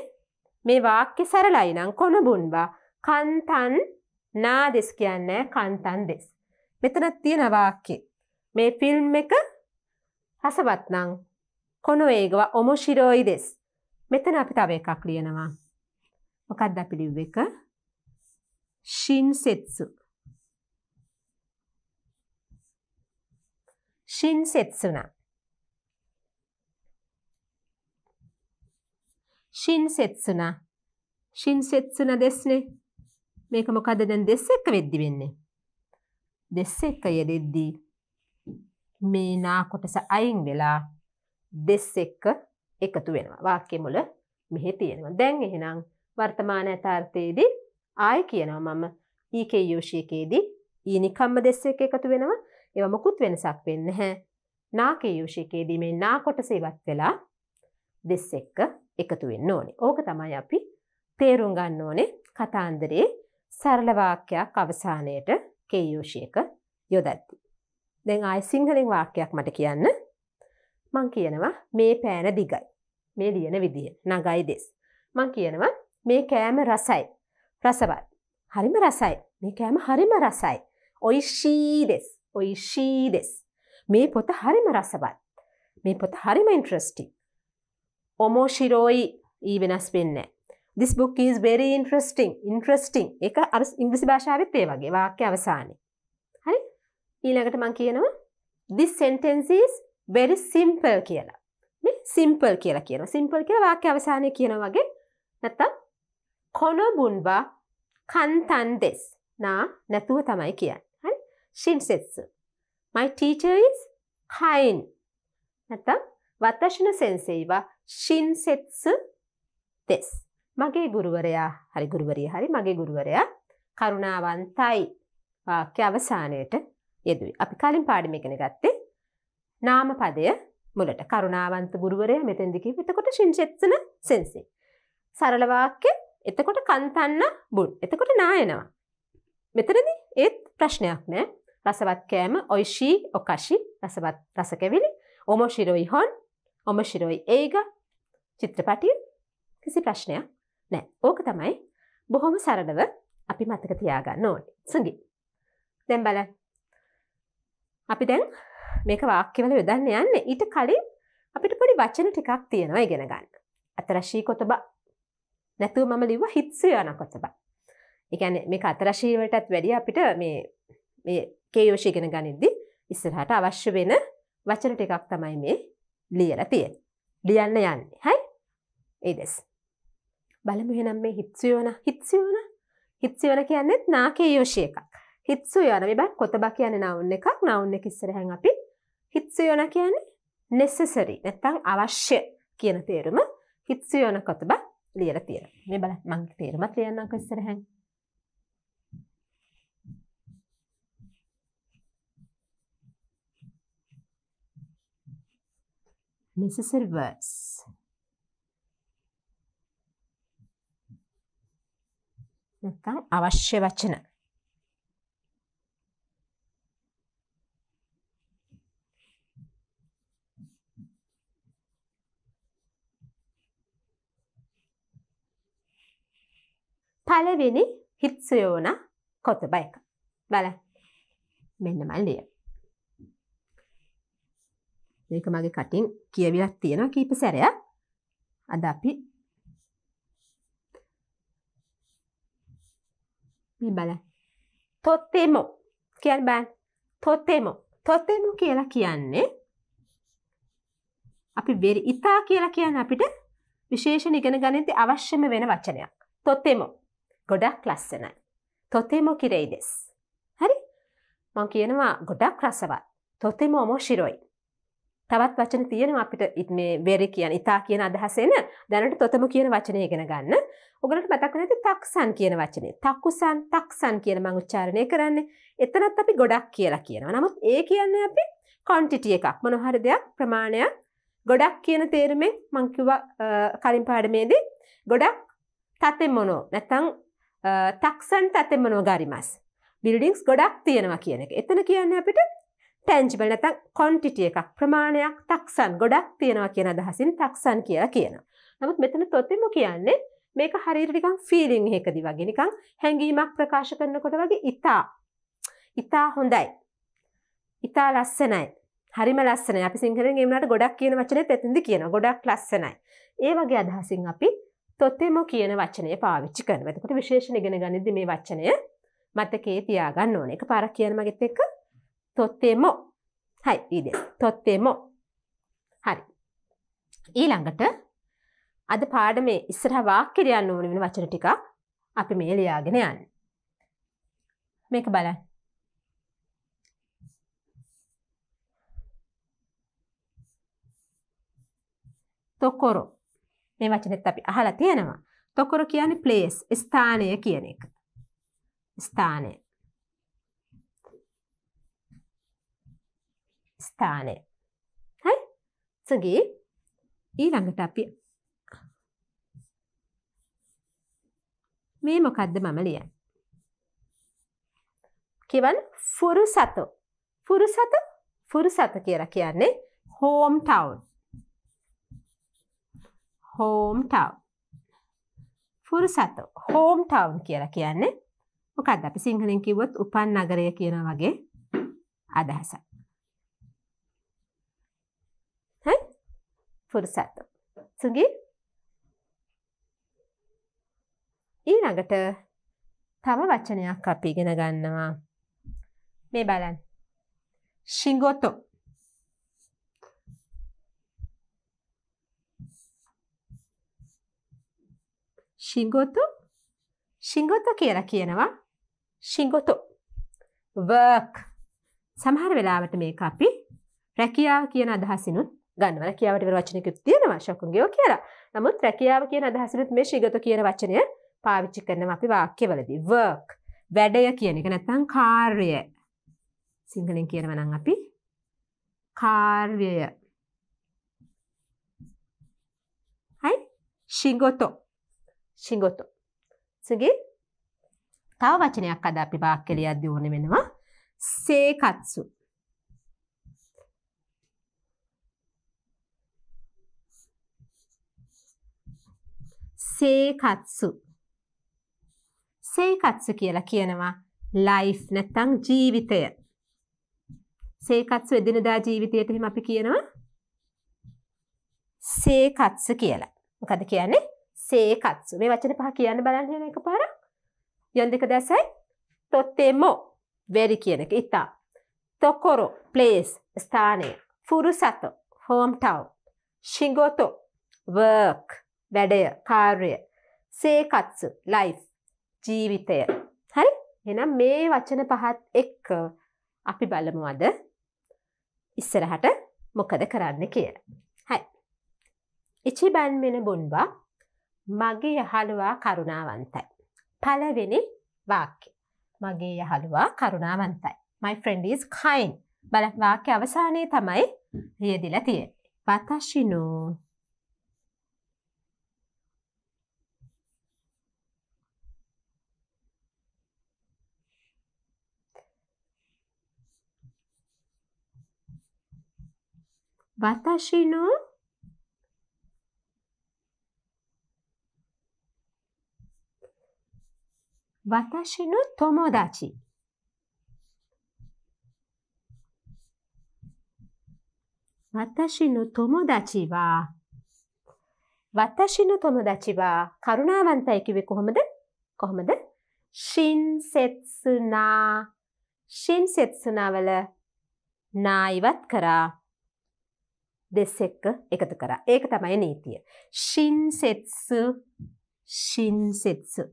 මේ වාක්‍ය සැරලයි නම් කොනබුන්වා කන්තන් නා දෙෙස් කියන්න කන්තන් දෙෙස් මෙතනත් තියෙන වාක්‍ය මේ ෆිල්ම් එක හසවත්නං කොනොඒගව ඔමොශිරෝයි දෙෙස් මෙතන අපි තව එකක් ලියනවා මොකක්ද පිළිව් එක ශින් සෙත්සු Shinsetsuna. Shinsetsuna. Shinsetsuna දෙස්නේ. මේක මොකද දැන් දෙස් එක්ක වෙද්දි වෙන්නේ. දෙස් එක්ක යෙදෙද්දී මේ නා කොටස අයින් වෙලා දෙස් එක්ක එකතු වෙනවා. වාක්‍ය මුල මෙහෙ තියෙනවා. දැන් එහෙනම් වර්තමාන යථාර්ථයේදී ආයි කියනවා මම ඊකේ යෝෂියකේදී ඊනිකම්ම දෙස් එක්ක එකතු වෙනවා. ඒව මොකුත් වෙනසක් වෙන්න හැ නාකයුෂිකයේදී මේ නා කොටස ඉවත් වෙලා දෙස් එක්ක එකතු වෙන්න ඕනේ. ඕක තමයි අපි තේරුම් ගන්න ඕනේ කතාන්දරේ සරල වාක්‍යයක් අවසානයේට කේයෝෂයක යොදද්දි. දැන් ආයි සිංහලෙන් වාක්‍යයක් මට කියන්න. මං කියනවා මේ පෑන දිගයි. මේ ලියන විදිය නගයි දෙස්. මං කියනවා මේ කෑම රසයි. රසවත්. හරිම රසයි. මේ කෑම හරිම රසයි. ඔයිෂී දෙස්. ඔයිශී දෙෙස්. මේ පොත හරිම රසවත්. මේ පොත හරිම ඉන්ට්‍රස්ටික්. ඔමෝශිරෝයි ඊ වෙනස් වෙන්න. This book is very interesting interesting එක අර ඉංග්‍රසි භාෂාවත් ඒ වගේ වාක්‍ය අවසානය. හරි ඊළඟට මං කියනවා this sentence is very simple කියලා. සිම්පල් කියලා කියන සිම්පල් කියලා වාක්‍ය අවසානය කියන වගේ නැත්තම් කොනොබුන්වා කන්තන් දෙෙස් නා නැතුව තමයි කියන්න. Shinsetsu. My teacher is Kain. නැත්තම් වතශන සෙන්සෙයි වා ශින්සෙත්සු දෙස්. මගේ ගුරුවරයා හරි ගුරුවරිය හරි මගේ ගුරුවරයා කරුණාවන්තයි වාක්‍ය අවසානයට යෙදුයි. අපි කලින් පාඩම එකන ගත්තේ නාම පදය මුලට කරුණාවන්ත ගුරුවරය මෙතැදිකි එතකොට ශිංචෙත්සන සෙන්සේ. සරලවාක්‍ය එතකොට කන්තන්න බුන් එතකොට නායනවා. මෙතනදි ඒත් ප්‍රශ්නයක් නෑ රසවත් කෑම ඔයිශී ඔකශි රසවත් රසකැවිලි ඔමොශිරොයි හොන් ඔමශිරොයි ඒග චිත්‍රපටිය කිසි ප්‍රශ්නයක් නෑ ඕක තමයි බොහොම සරලව අපි මතක තියාගන්න ඕන සඟි දැම් බල අපි දැන් මේක වාක්‍යවල යොදන්න යන්න ඊට කලින් අපිට පොඩි වචන ටිකක් තියෙනවා ඉගෙන ගන්න අතරශී කොතබ නැතුව මම ලිව හිත්සයන කොතබා එකන මේ අතරශීවටත් වැඩිය අපිට මේ කේයෝෂ ඉගෙන ගනිද්දි ඉස්සරහට අවශ්‍ය වෙන වචන ටිකක් තමයි මේ ලියලා තියෙන්නේ. ලියන්න යන්නේ. හයි? ඒ දෙස්. බලමු එහෙනම් මේ හිත්සුයෝන හිත්සුයෝන හිත්සුයෝන කියන්නේ නාකේයෝෂි එකක්. හිත්සුයෝන මේ බලන්න කොතබ කියන්නේ නවුන් එකක්. නවුන් එක ඉස්සරහන් අපි හිත්සුයෝන කියන්නේ necessary නැත්නම් අවශ්‍ය කියන තේරුම හිත්සුයෝන කොතබ ලියලා තියෙනවා. මේ බලන්න මම තේරුමත් ලියන්නම් ඉස්සරහන්. necessary words. නැත්නම් අවශ්‍ය වචන. පළවෙනි හිත්සයෝන කොතබ එක. බලන්න. මෙන්න මම ලියනවා. මේක මගේ කටින් කියවිලක් තියෙන කීප සැරය අද අපි මේ බල තොත්තේමෝ කියල් බෑන් තොත්තේමෝ තොත්තේමෝ කියලා කියන්නේ අපි වෙරි ඉතා කියලා කියන්න අපිට විශේෂ නිගෙන ගනිති අවශ්‍යම වෙන වචනයක් තොත්තේමෝ ගොඩක් ලස්සනයි තොතේමෝ කිරෙයි දෙෙස් හරි මං කියනවා ගොඩක් රසවත් තොතෙම ඔමෝ ශිරොයි තවත් වචන තියෙනවා අපිට මේ වෙරි කියන ඉතා කියන අදහසෙන දැනට තොතම කියන වචනය ඉගෙන ගන්න. ඔගලට මතක නැති තක්සන් කියන වචනේ. තක්කුසන් තක්සන් කියන මම උච්චාරණය කරන්නේ. එතනත් අපි ගොඩක් කියලා කියනවා. නමුත් ඒ කියන්නේ අපි quantity එකක්. මොන හරි දෙයක් ප්‍රමාණයක් ගොඩක් කියන තේරුමෙන් මම කිව්වා කලින් පාඩමේදී ගොඩක් තතෙමොනෝ නැත්නම් තක්සන් තතෙමොනෝ ගරිමස්. බිල්ඩින්ග්ස් ගොඩක් තියෙනවා කියන එක. එතන කියන්නේ අපිට ටැන්ජිබල් නැතන් කොන්ටිටිය එකක් ප්‍රමාණයක් තක්සන් ගොඩක් තියෙනවා කියන අදහසින් තක්සන් කියලා කියන. නමුත් මෙතන තොත්තෙම කියන්නේ මේක හරිරිකන් ෆිලිං එකදි වගේ නිකං හැඟීමක් ප්‍රකාශ කරනකොට වගේ ඉතා ඉතා හොඳයි. ඉතා ලස්සනයි. හරිම ලස්සන අපි සිංහලෙන් ඒමට ගොඩක් කියන වචනය තැතිදි කියන ගොඩක් ලස්සනයි. ඒ වගේ අදහසින් අපි තොත්තෙමෝ කියන වචනය පාවිච්චි කරන වෙතකට විශේෂණ ගෙන ගනිද මේ වචනය මතකේ තියාගන්න ඕන එක පාරක් කියන මගෙත් එක්ක とても。はい、いいです。とても。හරි. ඊළඟට අද පාඩමේ ඉස්සරහ වාක්‍යය යන්න ඕන වෙන වචන ටික අපි මේ ලියාගෙන යන්න. මේක බලන්න. තොකොරු මේ වචනෙත් අපි අහලා තියෙනවා. තොකොරු කියන්නේ place ස්ථානය කියන එක. ස්ථානය. ස්ථානය හයි සගේ ඊළඟට අපි මේ මොකක්ද මම ලිය කිවල් ෆුරු සතු ෆුරු සත ෆුරු සත කියර කියන්නේ හෝම් ටවන්් හෝම් ටව් ෆුරු සත හෝම් ටවන්් කියර කියන්නේ මොකක්ද අපි සිංහලෙන් කිවොත් උපන් නගරය කියන වගේ අදහසක් පුරුසැත්තු. සුගි ඊළඟට තව වචනයක් අපි ඉගෙන ගන්නවා. මේ බලන්. ශිංගොතෝ ශිංගොතු ශිංගොත කියලා කියනවා ශිංගොතු වර්ක් සමහර වෙලාවට මේක අපි රැකියා කියන අදහසිනුත් ගන්නවන කියාවට වචනයකුත් තියෙන ශකුන්ගේෝ කියලා නමුත් රැකියාව කියන අදහසනුත් මේ ශිගත කියන වචනය පාවිච්චි කරන අපි වාක්‍යවලදි වර්ක් වැඩය කියන එක නැත්තං කාර්ය සිංහලෙන් කියනවනං අපි කාර්යය හයි ශිගොතෝ ශිගොතෝ සගේ තව වචනයක් අද අපි වාක්කලියද්ද ඕන වෙනවා සේකත්සු සේකත්සු. සේකත්සු කියලා කියනවා ලයිෆ් නැත්තං ජීවිතය. සේකත්සු එදිනදා ජීවිතයට හිම අපි කියනවා සේකත්ස කියලා. මොකද කියන්නේ සේකත්සු මේ වචන පහ කියන්න බලන්න එක පාරක් යොන් දෙක දැසයි තොත්තේමෝ වැරි කියන එක ඉතා. තොකොරෝ ප්ලේස් ස්ථානය ෆුරු සත හෝම්ටව් ශිංගෝතෝ වර්ක් වැඩය කාර්ය සේකත්සු ලයි් ජීවිතය හරි එනම් මේ වචන පහත් එක්ක අපි බලමුවද ඉස්සරහට මොකද කරන්න කියලා හයි ඉචි බන්වෙන බොන්වා මගේ යහළුවා කරුණාවන්තයි පලවෙනි වාක්‍ය මගේ යහළුවා කරුණාවන්තයි my friend is kind බලවාක්‍ය අවසානයේ තමයි රියදිලා තිය පතශිනෝ 私の私の友達。私の友達は、私の友達は、කරුණාවන්තයි කිව්වේ කොහොමද? කොහොමද? ශින්සෙත්සුනා. ශින්සෙත්සුනා වල නා ඉවත් කරා. දෙස් එක්ක එකතු කරා. ඒක තමයි නීතිය. ශින්සෙත්සු ශින්සෙත්සු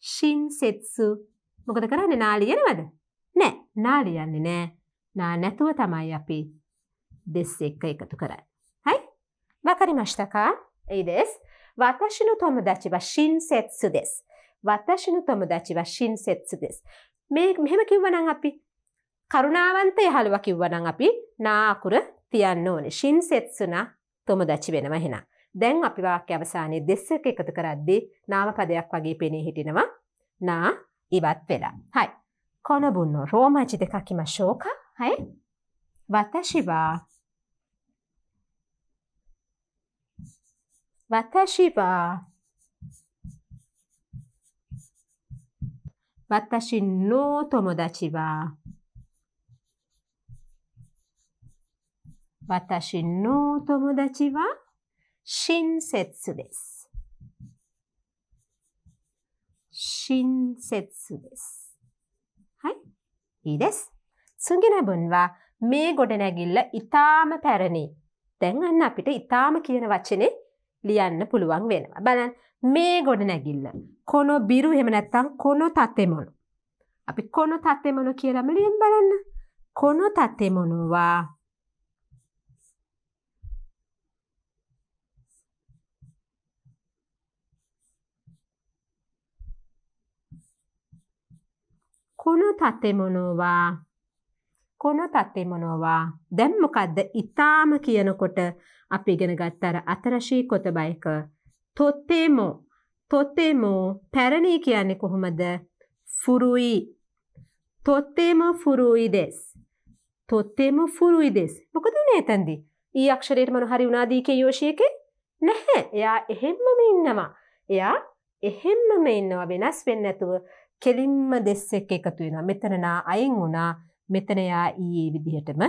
ශින්සෙත්සු මොකද කරන්නේ නාලියනවද? නෑ නාලියන්නේ නෑ. නා නැතුව තමයි අපි දෙස් එක්ක එකතු කරන්නේ. わかりましたかいいです。私の友達は親切です。私の友達は親切です。මේ මෙහෙම කිව්වනම් අපි කරුණාවන්ත යහළුව කිව්වනම් අපි නාකුර තියන්න ඕනේ ශින් සෙත්සුනා තොම දච්චි වෙනම හෙන. දැන් අපි වාක්‍ය අවසානයේ දෙස්සක එකතු කරද්දී නාමපදයක් වගේ පෙනී හිටිනවා නා ඉවත් වෙලා. හයි. කොනබුන්න රෝමාචි දෙක කිමශෝක හයි. වතශිවා වතශිවා 私の友達は私の友達は親切です。親切です。はい。いいです。සුගින බුන්වා මේ ගොඩනැගිල්ල ඉතාම පැරණි. දැන් අන්න අපිට ඉතාම කියන වචනේ ලියන්න පුළුවන් වෙනවා. බලන් මේ ගොඩනැගිල්ල. කොනො බිරු එහෙම නැත්තම් කොනො තතෙමොනු. අපි කොනො තතෙමොනු කියලාම ලියන් බලන්න. කොනො තතෙමොනුවා この建物は、この建物は、දැන් මොකද්ද? ඊටාම කියනකොට අපි ඉගෙන ගත්ත අර අතරශී කොටබ එක. තොතේමෝ තොතේමෝ පැරණි කියන්නේ කොහොමද? ෆුරුයි. තොතේමෝ ෆුරුයි දෙස්. තොතේමෝ ෆුරුයි දෙස්. මොකද උනේ එතෙන්දී? ඊ අක්ෂරයට මොන හරි උනාද ඊකේ යෝෂියකේ? නැහැ. එයා එහෙම්මම ඉන්නවා. එයා එහෙම්මම ඉන්නවා වෙනස් වෙන්නේ නැතුව. කෙලින්ම දෙස්සෙක් එකතු වෙනවා. මෙතනනා අයින් වුණා. මෙතන යා ඊයේ විදිහටම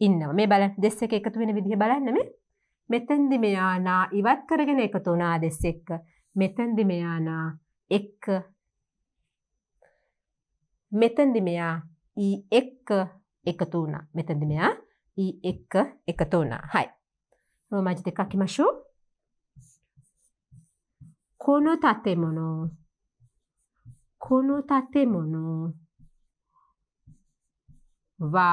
ඉන්නවා. මේ බලන්න දෙස්සෙක් එකතු වෙන විදිහ බලන්න මේ. මෙතෙන්දි මෙයානා ඉවත් කරගෙන එකතු වුණා දෙස්සෙක්. මෙතෙන්දි මෙයානා එක්ක මෙතෙන්දි මෙයා ඊ එක්ක එකතු වුණා. මෙතෙන්දි මෙයා ඊ එක්ක එකතු වුණා. හයි. ローマ字で書きましょう。この建物この建物は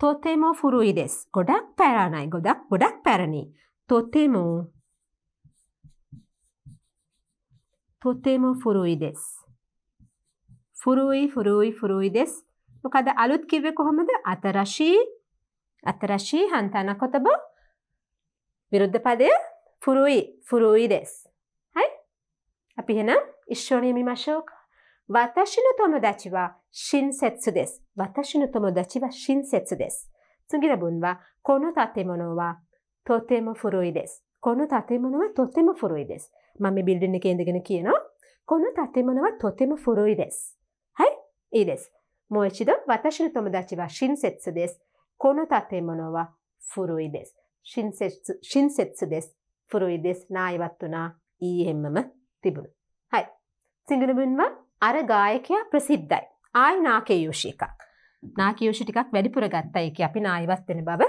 とても古いです。ගොඩක් පැරණයි. ගොඩක් ගොඩක් පැරණි. とてもとても古いです。古い古い古いです。මොකද අලුත් කිව්වේ කොහොමද? අතරශී අතරශී හන්තන කොටබ විරුද්ධ පදය ෆුරුයි ෆුරුයි です。アピエナ、一緒に見ましょうか。私の友達は親切です。私の友達は親切です。次の文は、この建物はとても古いです。この建物はとても古いです。マミビルディングケンディングこの建物はとても古いです。はい、いいです。もう一度、私の友達は親切です。この建物は古いです。親切親切です。古いです。ないわとな。いいえまま。තිබුණ. හයි. සිංගනබින්ව අර ගායකයා ප්‍රසිද්ධයි. ආයි නාකයෝෂිකක්. නාකයෝෂි ටිකක් වැඩිපුර ගත්තයික අපි නායවස් දෙෙන බව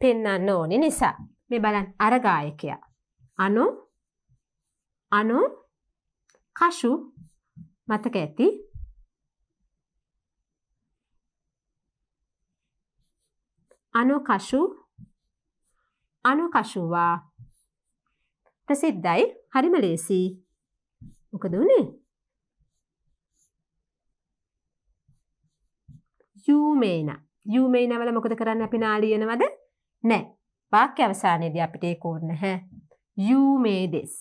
පෙන්න්න ඕනෙ නිසා. මේ බලන් අරගායකයා. අනු අනු කශු මතක ඇති අනුකශු අනුකශුවා ප්‍රසිද්ධයි හරිම ලේසිී මොකද වනේ යූමේන යූමේන වල මොකද කරන්න අපි නාලියනවද නෑ වාක්‍ය අවසානයේදී අපිට ඒක ඕනේ නැහැ you made this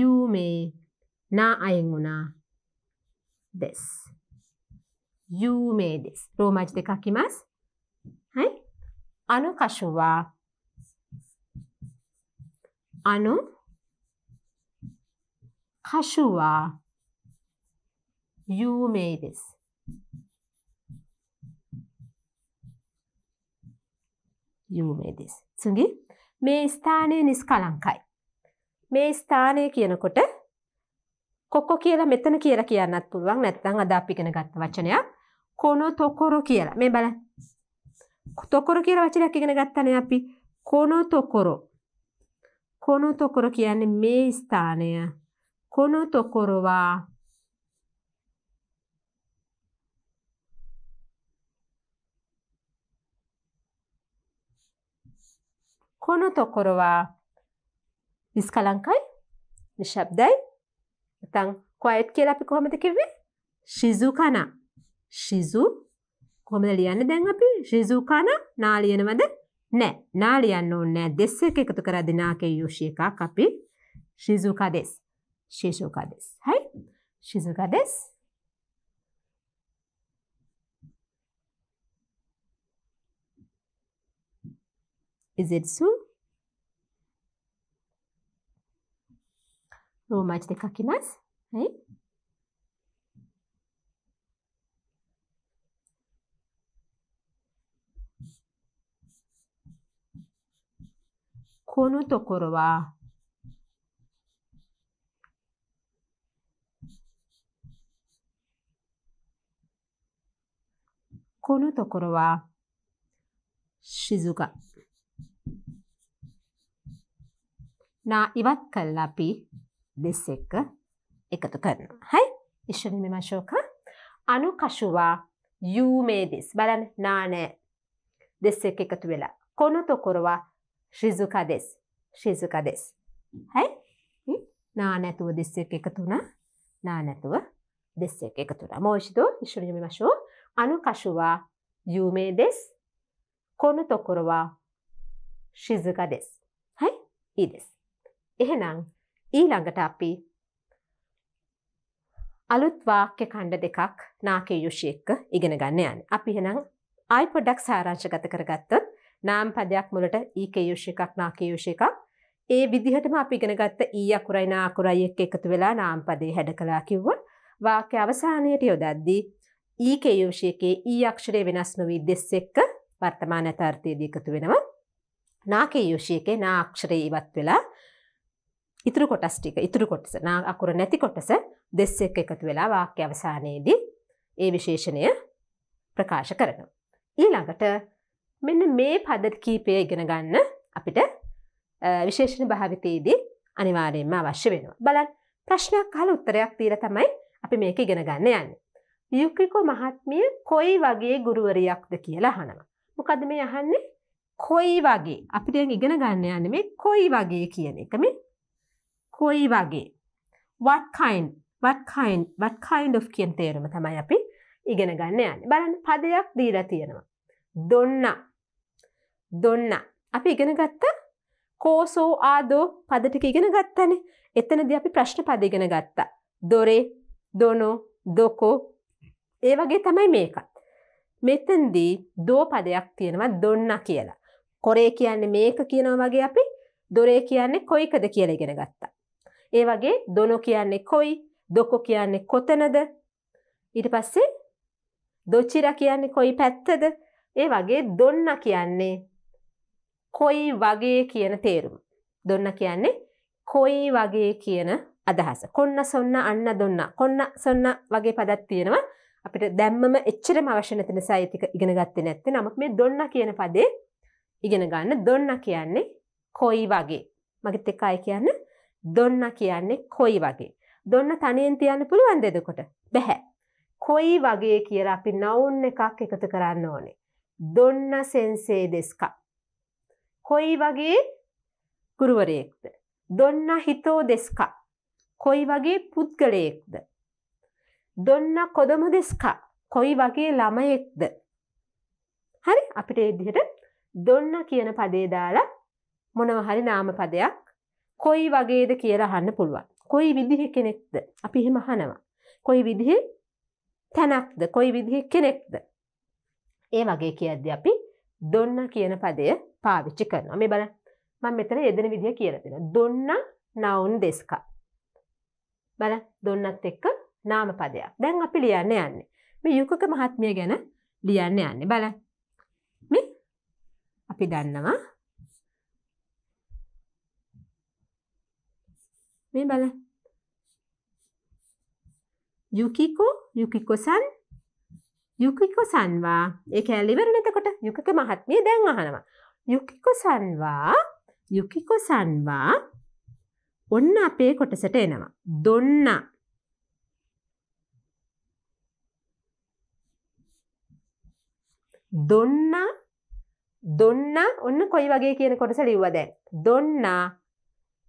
you may නා අයින් වුණා this you made this රෝමාජ් දෙකක් ඉමස් අනුකෂුවා අනු කෂුවා you made this you made this සුගි මේ ස්ථානය නිස්කලංකයි මේ ස්ථානය කියනකොට කොක්කො කියලා මෙතන කියලා කියන්නත් පුළුවන් නැත්තං අදාපිගෙන ගත්ත වචනයක් කොනො තොකොරු කියලා මේ බල තොකොර කියර වචනයක් ඉගෙන ගත්තන අපි කොනො තොකොරො කොනො තොකොර කියන්නේ මේ ස්ථානය කොනො තොකොරවා කොනො තොකොරවා විස්කලංකයි නිශබ්දයි තං කොයිට් කියලා අපි කොහොමද කිව්වේ ශිසුකන ශිසු කොමද ලියන්න දැන් අපි ශිසූකාන නාලියනවද නෑ නාලියන්න ඕන්නෑ දෙස්ස එක එකතු කර දෙනාකේ යුෂය එකක් අපි ශිසූකා දෙස් ශේෂෝකා දෙස් හයි ශිසූකා දෙස් Is it so? Roma de Kakinas, right? このところは、このところは、静か。නා ඉවත් කල් අපි දෙස්සෙක්ක එකතු කරනවා. හයි ඉශ්ෂණ මෙමශෝක අනුකශුවා යූමේ දෙස් බලන් නානෑ දෙස්සෙක් එකතු වෙලා. කොනු තොකොරවා ශිසුකා දෙෙස් ශිසුකා දෙෙස් හැයි නා නැතුව දෙස්සෙක් එකතුන නා නැතුව දෙස්සෙක් එකතුන මෝෂිත ඉශ්ුරජමි මශෝ අනුකශුවා යුමේ දෙෙස් කොනු තොකොරවා ශිසුකා දෙෙස් හැයි ඊදෙස් එහෙනම් ඊළඟට අපි අලුත්වාක්‍ය කණ්ඩ දෙකක් නාකේ යුෂයෙක්ක ඉගෙන ගන්න යන්න අපි හෙනම් අයි පොඩක් සාරංශගත කරගත්තොත් නාම් පදයක් මුලට ඒකයෝෂ e එකක් නාකයෝෂ එකක් ඒ විදිහටම අපි ඉගෙනගත්ත ඊ e අකුරයි නාකුරයි එක්ක එකතු වෙලා නාම් පදේ හැඩ කළා කිව්ව වාක්‍ය අවසානයට යොදද්දී ඊකයෝෂයකේ e ඊ අක්ෂරය වෙනස් නොවී දෙස් එක්ක වර්තමාන අර්ථයේදී එකතු වෙනවා නාකයෝෂයකේ නාක්ෂරය ඉවත් වෙලා ඉතුරු කොටස් ටික ඉතුරු කොටස නා අකුර නැති කොටස දෙස් එක්ක එකතු වෙලා වාක්‍ය අවසානයේදී ඒ විශේෂණය ප්‍රකාශ කරනවා. ඊළඟට මෙන්න මේ පද කීපය ඉගෙන ගන්න අපිට විශේෂණ භාවිතයේදී අනිවාරයෙන්ම අවශ්‍ය වෙනවා. බලන් ප්‍රශ්නයක් කල උත්තරයක් තීර තමයි අපි මේක ඉගෙන ගන්න යන්න. යුක්‍රිකෝ මහත්මිය කොයි වගේ ගුරුවරයක්ද කියලා හනවා. මොකද මේ අහන්නේ කොයි වගේ අපිට ඉගෙන ගන්න යන්න මේ කොයි වගේ කියන එක මේ කොයි වගේ what kind what kind what kind of කියන තේරුම තමයි අපි ඉගෙන ගන්න යන්නේ. බලන්න පදයක් දීලා තියෙනවා. දොන්න දොන්න අපි ඉගෙන ගත්ත කෝසෝ ආදෝ පදටික ඉගෙන ගත්තනේ එතනද අපි ප්‍රශ්න පද ඉගෙන ගත්තා දොරේ දොනෝ දොකෝ ඒ වගේ තමයි මේකත් මෙතන්දී දෝ පදයක් තියෙනවා දොන්න කියලා කොරේ කියන්නේ මේක කියනවා වගේ අපි දොරේ කියන්නේ කොයිකද කියලා ඉගෙන ගත්තා ඒ වගේ දොනො කියන්නේ කොයි දොකො කියන්නේ කොතනද ඊට පස්සේ දොච්චිර කියන්නේ කොයි පැත්තද ඒ වගේ දොන්න කියන්නේ කොයි වගේ කියන තේරුම්. දොන්න කියන්නේ කොයි වගේ කියන අදහස. කොන්න සොන්න අන්න දොන්න. කොන්න සොන්න වගේ පදත් තියෙනවා. අපිට දැම්මම එච්චරම අවශ්‍ය නැති නිසා ඒක ඉගෙන ගත්තේ නැත්තේ. නමුත් මේ දොන්න කියන පදේ ඉගෙන ගන්න දොන්න කියන්නේ කොයි වගේ. මගෙත් එක්ක අය කියන්න දොන්න කියන්නේ කොයි වගේ. දොන්න තනියෙන් තියන්න පුළුවන් දෙදකොට. බැහැ. කොයි වගේ කියලා අපි නවුන් එකක් එකතු කරන්න ඕනේ. どんな先生ですか恋 වගේ ගුරුවරයෙක්ද? දොන්න හිතෝ දෙස්ක? කොයි වගේ පුද්ගලයෙක්ද? දොන්න කොදමු දෙස්ක? කොයි වගේ ළමයෙක්ද? හරි අපිට ඒ විදිහට දොන්න කියන පදේ දාලා මොනව හරි නාම පදයක් කොයි වගේද කියලා අහන්න පුළුවන්. කොයි විදිහේ කෙනෙක්ද? අපි එහෙම අහනවා. කොයි විදිහේ තැනක්ද? කොයි විදිහේ කෙනෙක්ද? ඒ වගේ කියද්ද අපි දොන්න කියන පදය පාවිච්චි කරනවා මේ බල මං මෙතන එදෙන විදිහ කියරතිෙන දොන්න නවුන් දෙස්කා බල දොන්නත් එක්ක නාම පදයක් දැන් අපි ලියන්න යන්න මේ යුකක මහත්මිය ගැන ලියන්න යන්න බල මේ අපි දන්නවා මේ බල යුකිකෝ යුකිකොසන් යුකිකු සන්වා එක ඇල්ලිවරනතකොට යුකක මහත්මිය දැන් අහනවා. යුකිකු සන්වා යුකිකු සන්වා ඔන්න අපේ කොටසට එනවා. දොන්න දොන්න දොන්න ඔන්න කොයි වගේ කියන කොටස ලිව්වද. දොන්න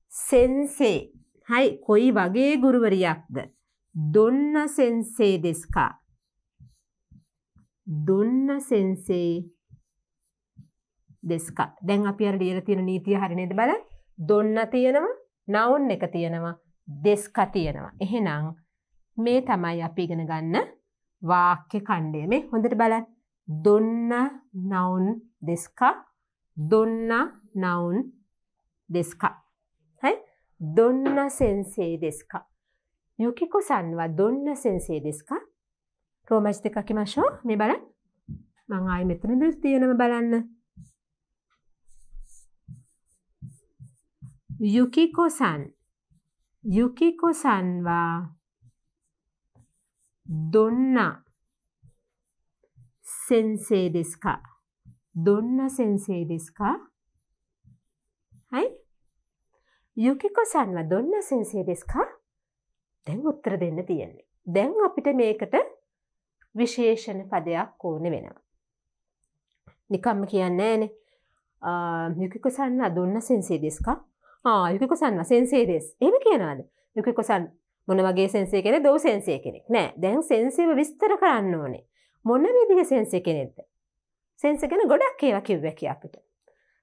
සෙන්සේ හයි කොයි වගේ ගුරුවරියක්ද. දොන්න සෙන්සේ දෙස්කා දුන්න සෙන්සේ දෙස්කා දැන් අපි අර ලියලා තියෙන නීතිය හරි නේද බලන්න දොන්න තියෙනවා නවුන් එක තියෙනවා දෙස්කා තියෙනවා එහෙනම් මේ තමයි අපි ඉගෙන ගන්න වාක්‍ය කණ්ඩය මේ හොඳට බලන්න දුන්න නවුන් දෙස්කා දුන්න නවුන් දෙස්කා හයි දුන්න සෙන්සේ දෙස්කා යුකිකු සන්වා දුන්න සෙන්සේ දෙස්කා රෝමච් දෙකකි මශෝ මේ බල මං ආය මෙතන දෘස් තියනම බලන්න යුකිකෝසන් යුකිකෝසන්වා දොන්න සෙන්සේ දෙස්කා දොන්න සෙන්සේ දෙස්කා හයි යුකිකොසන්ව දොන්න සෙන්සේ දෙස්කා දැන් උත්තර දෙන්න තියෙන්නේ දැන් අපිට මේකට විශේෂණ පදයක් ඕන වෙනවා. නිකම්ම කියන්න ෑනේ යුකිකොසන්න දුන්න සෙන්සේදෙස්ක යුකිකොසන්න සෙන්සේදෙස් එම කියනවාද යුකිකොසන් මොන වගේ සෙන්සේ කෙන දෝ සෙන්සේ කෙනෙක් නෑ දැන් සෙන්සේව විස්තර කරන්න ඕනේ මොන විදිහ සෙන්සේ කෙනෙක්ද සෙන්ස කෙන ගොඩක් ඒවා කිව්වැකි අපිට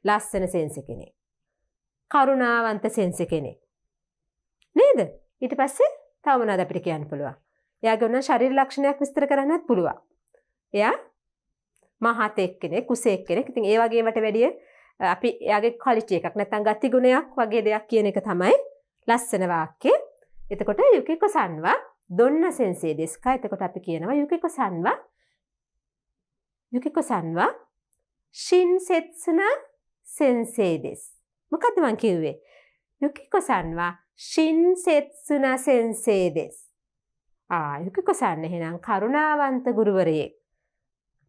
ලස්සන සෙන්ස කෙනෙක් කරුණාවන්ත සෙන්ස කෙනෙක් නේද ඊට පස්සේ තවමනාද අපිට කියන්න පුළුවන් එයා ගොන්න ශරීර ලක්ෂණයක් විස්තර කරන්නත් පුළුවන්. එයා මහතෙක් කෙනෙක් කුසෙක් කෙනෙක්. ඉතින් ඒ වගේමට වැඩිය අපි එයාගේ ක්වොලිටි එකක් නැත්නම් ගති ගුණයක් වගේ දෙයක් කියන එක තමයි ලස්සන වාක්‍යය. එතකොට යුකිකෝ සන්වා දොන්න සෙන්සේ දෙස්කා. එතකොට අපි කියනවා යුකිකෝ සන්වා යුකිකෝ සන්වා ශින්සෙත්සුන සෙන්සේ දෙස්. මොකද්ද මං කිව්වේ? යුකිකෝ සන්වා ශින්සෙත්සුන සෙන්සේ දෙස්. ආයක කොසන්න එහෙනම් කරුණාවන්ත ගුරුවරයේ.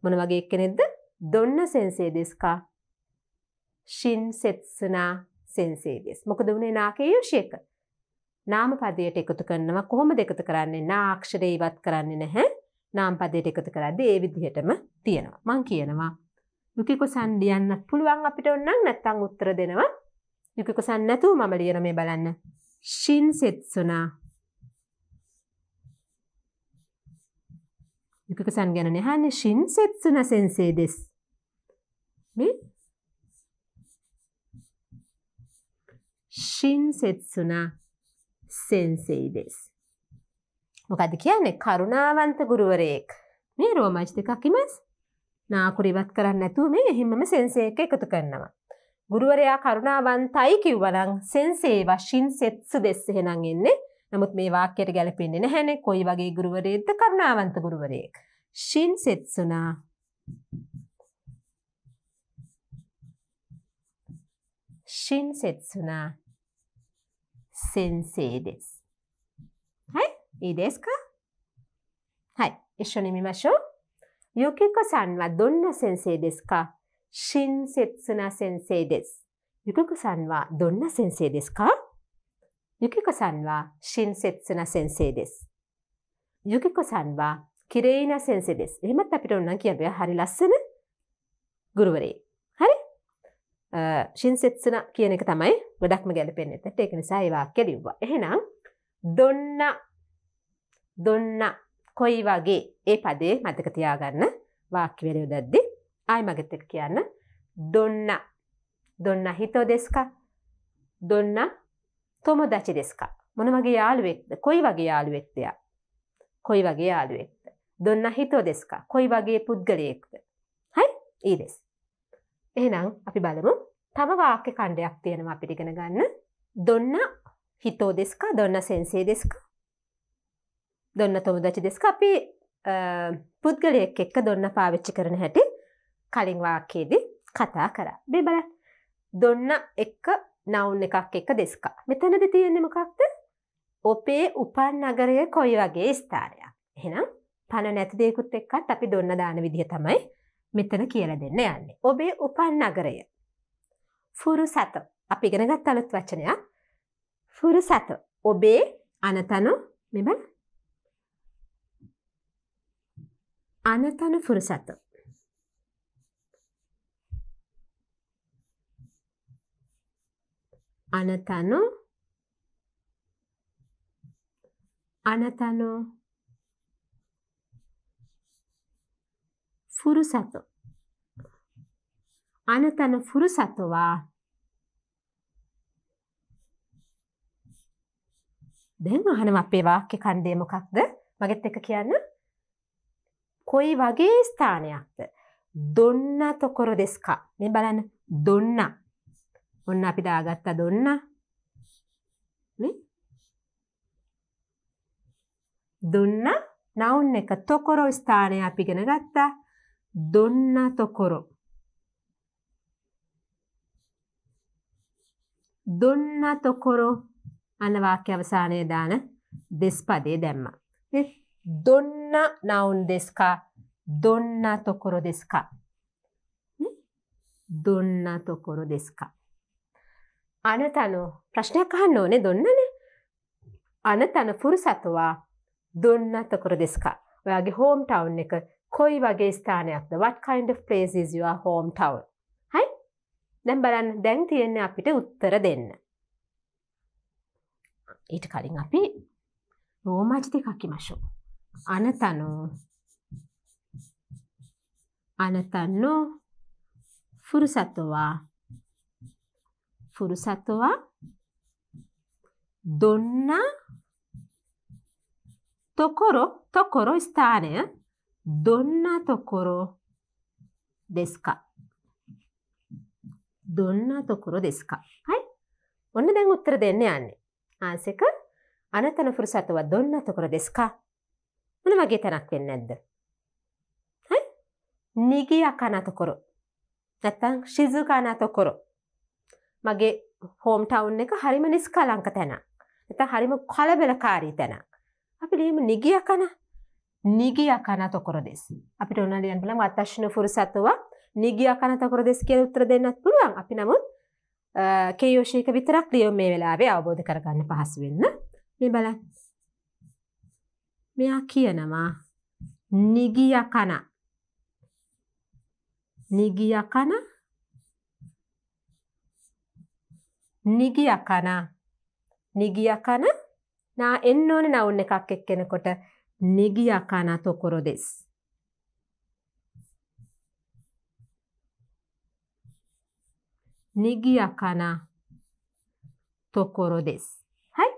මොන වගේ කෙනෙක්ද දොන්න සෙන්සේදෙස්කා ශින් සෙත්සනා සෙන්සේදෙස් මොකද වුණේ නාකේ යුෂයක නාම පදයට එකතු කරනවා කොහොම දෙකත කරන්නේ නාක්ෂරය ඉවත් කරන්නේ නැහැ නාම් පදයට එකතු කරද ඒ විදිහටම තියෙනවා මං කියනවා යුකිකුසන් ලියන්නත් පුළුවන් අපිට ඔන්නම් නැත්තං උත්තර දෙනවා යුකිකුසන් නැතුව මම ලියන මේ බලන්න ශින් සෙත්සුනා ゆくくさんげのね、はね、親切な先生です。ね親切な先生です。මොකද කියන්නේ කරුණාවන්ත ගුරුවරයෙක්. මේ රෝමාංච දෙකක් ඉමස්. නාකුරු ඉවත් කරන්නේ නැතුව මේ හිම්මම සෙන්සේ එක එකතු කරනවා. ගුරුවරයා කරුණාවන්තයි කිව්වනම් සෙන්සේ වශින් සෙත්සු දෙස් එහෙනම් එන්නේ නමුත් මේ වාක්‍යයට ගැලපෙන්නේ නැහැනේ කොයි වගේ ගුරුවරයෙක්ද කරුණාවන්ත ගුරුවරයෙක්. ශින් සෙත්සුනා ශින් සෙත්සුනා 先生です。はい、いいですかはい、一緒に見ましょう。ゆきこさんはどんな先生ですか親切な先生です。ゆきこさんはどんな先生ですかユキコさんは親切な先生です。ユキコさんは綺麗な先生です。එහෙමත් අපිට ඕනම් කියන්න බෑ. හරි ලස්සන ගුරුවරයෙක්. හරි? ශින්සෙත්සන කියන එක තමයි ගොඩක්ම ගැලපෙන්නේ නැත්තේ. ඒක නිසා ඒ වාක්‍ය ලිව්වා. එහෙනම් දොන්න දොන්න කොයි වගේ ඒ පදේ මතක තියාගන්න වාක්‍ය වල යොදද්දී ආයි මගෙත් එක්ක කියන්න දොන්න දොන්න හිතෝ දෙස්ක දොන්න තොම දචි දෙස්කා. මොන වගේ යාළුවෙක්ද කොයි වගේ යාළුවෙක්දයා. කොයි වගේ යාළුවෙක්ද. දොන්න හිතෝ දෙස්කා කොයි වගේ පුද්ගලයෙක්ද. හයි ඒ දෙෙස්. එහෙනම් අපි බලමු තම වාක්‍ය කණ්ඩයක් තියෙනවා අපිටිගෙන ගන්න දොන්න හිතෝ දෙස්කා දොන්න සෙන්සේ දෙස්කා දොන්න තොම දචි දෙස්ක අපි පුද්ගලයෙක් එක්ක දොන්න පාවිච්චි කරන හැටි කලින් වාක්‍යයේදී කතා කර බේ බල දොන්න එක්ක නවුන් එකක් එක දෙස්කා. මෙතැනද තියෙන්නේ මොකක්ද? ඔපේ උපන් නගරය කොයි වගේ ස්ථානයක්. එහෙනම් පණ නැති දෙයකුත් එක්කත් අපි දොන්න දාන විදිහ තමයි මෙතන කියලා දෙන්න යන්නේ. ඔබේ උපන් නගරය. ෆුරු සත. අපි ඉගෙන ගත් අලුත් වචනයක්. ෆුරු සත. ඔබේ අනතනු මෙම අනතන ෆුරු සත. అనతను అనతను ෆුරුසතු අනතන ෆුරුසතුවා දැන් අහන අපේ වාක්‍ය කණ්ඩේ මොකක්ද මගෙත් එක කියන්න කොයි වගේ ස්ථානයක්ද දොන්න තොකොර දෙස්කා මේ බලන්න දොන්නා ඔන්න අපි දාගත්ත දොන්න දුන්න නවුන් එක තොකොරෝ ස්ථානය අපිගෙන ගත්තා දොන්න තොකොරෝ දොන්න තොකොරෝ අනවාක්‍ය අවසානය දාන දෙස්පදේ දැම්ම දොන්න නවුන් දෙස්කා දොන්න තොකොරෝ දෙස්කා දොන්න තොකොරෝ දෙස්කා අනතනෝ ප්‍රශ්නයක් අහන්න ඕනේ දොන්නන අනතන පුරුසතුවා දුන්නතකර දෙස්කා ඔයාගේ හෝම් ටවන්් එක කොයි වගේ ස්ථානයක්ද වට කයින්ඩ ප්‍රේසිසිවා හෝම් ටවන් හයි දැම් බලන්න දැන් තියෙන්නේ අපිට උත්තර දෙන්න ඊට කලින් අපි රෝමජිති කකිමශෝ අනතනෝ අනතන්නෝ ෆුරුසත්තුවා ふるさとはどんなところ、ところ、したねどんなところですかどんなところですかはい。お値段ったらだね、アンネ。アンセあなたのふるさとはどんなところですかこのまげたなくてねんだ。はい。にぎやかなところ。また、静かなところ。මගේ හෝම් ටවුන් එක හරිම නිස් කලංක තැනක්. එත හරිම කලබෙලකාරී තැනක්. අපි ලීම නිගිය කන නිගිය කනතොකොර දෙෙස්. අපිට ඔන්නලියන් බලම් අත්ශ්න පුරසත්තුව නිගිය කනතකොර දෙෙස් කිය උත්‍ර දෙන්නත් පුළුවන් අපි නමුත් කේයෝෂයක විතරක් ලියෝ මේ වෙලාවේ අවබෝධ කරගන්න පහසු වෙන්න මේ බල මෙයා කියනවා නිගිය කන නිගිය කන නිගිය කනා නිගිය කන නා එන්න ඕන නවුන්න එකක් එක්කෙනකොට නිගිය කනා තොකොරො දෙෙස්. නිගිය කනා තොකොරො දෙෙස්. හයි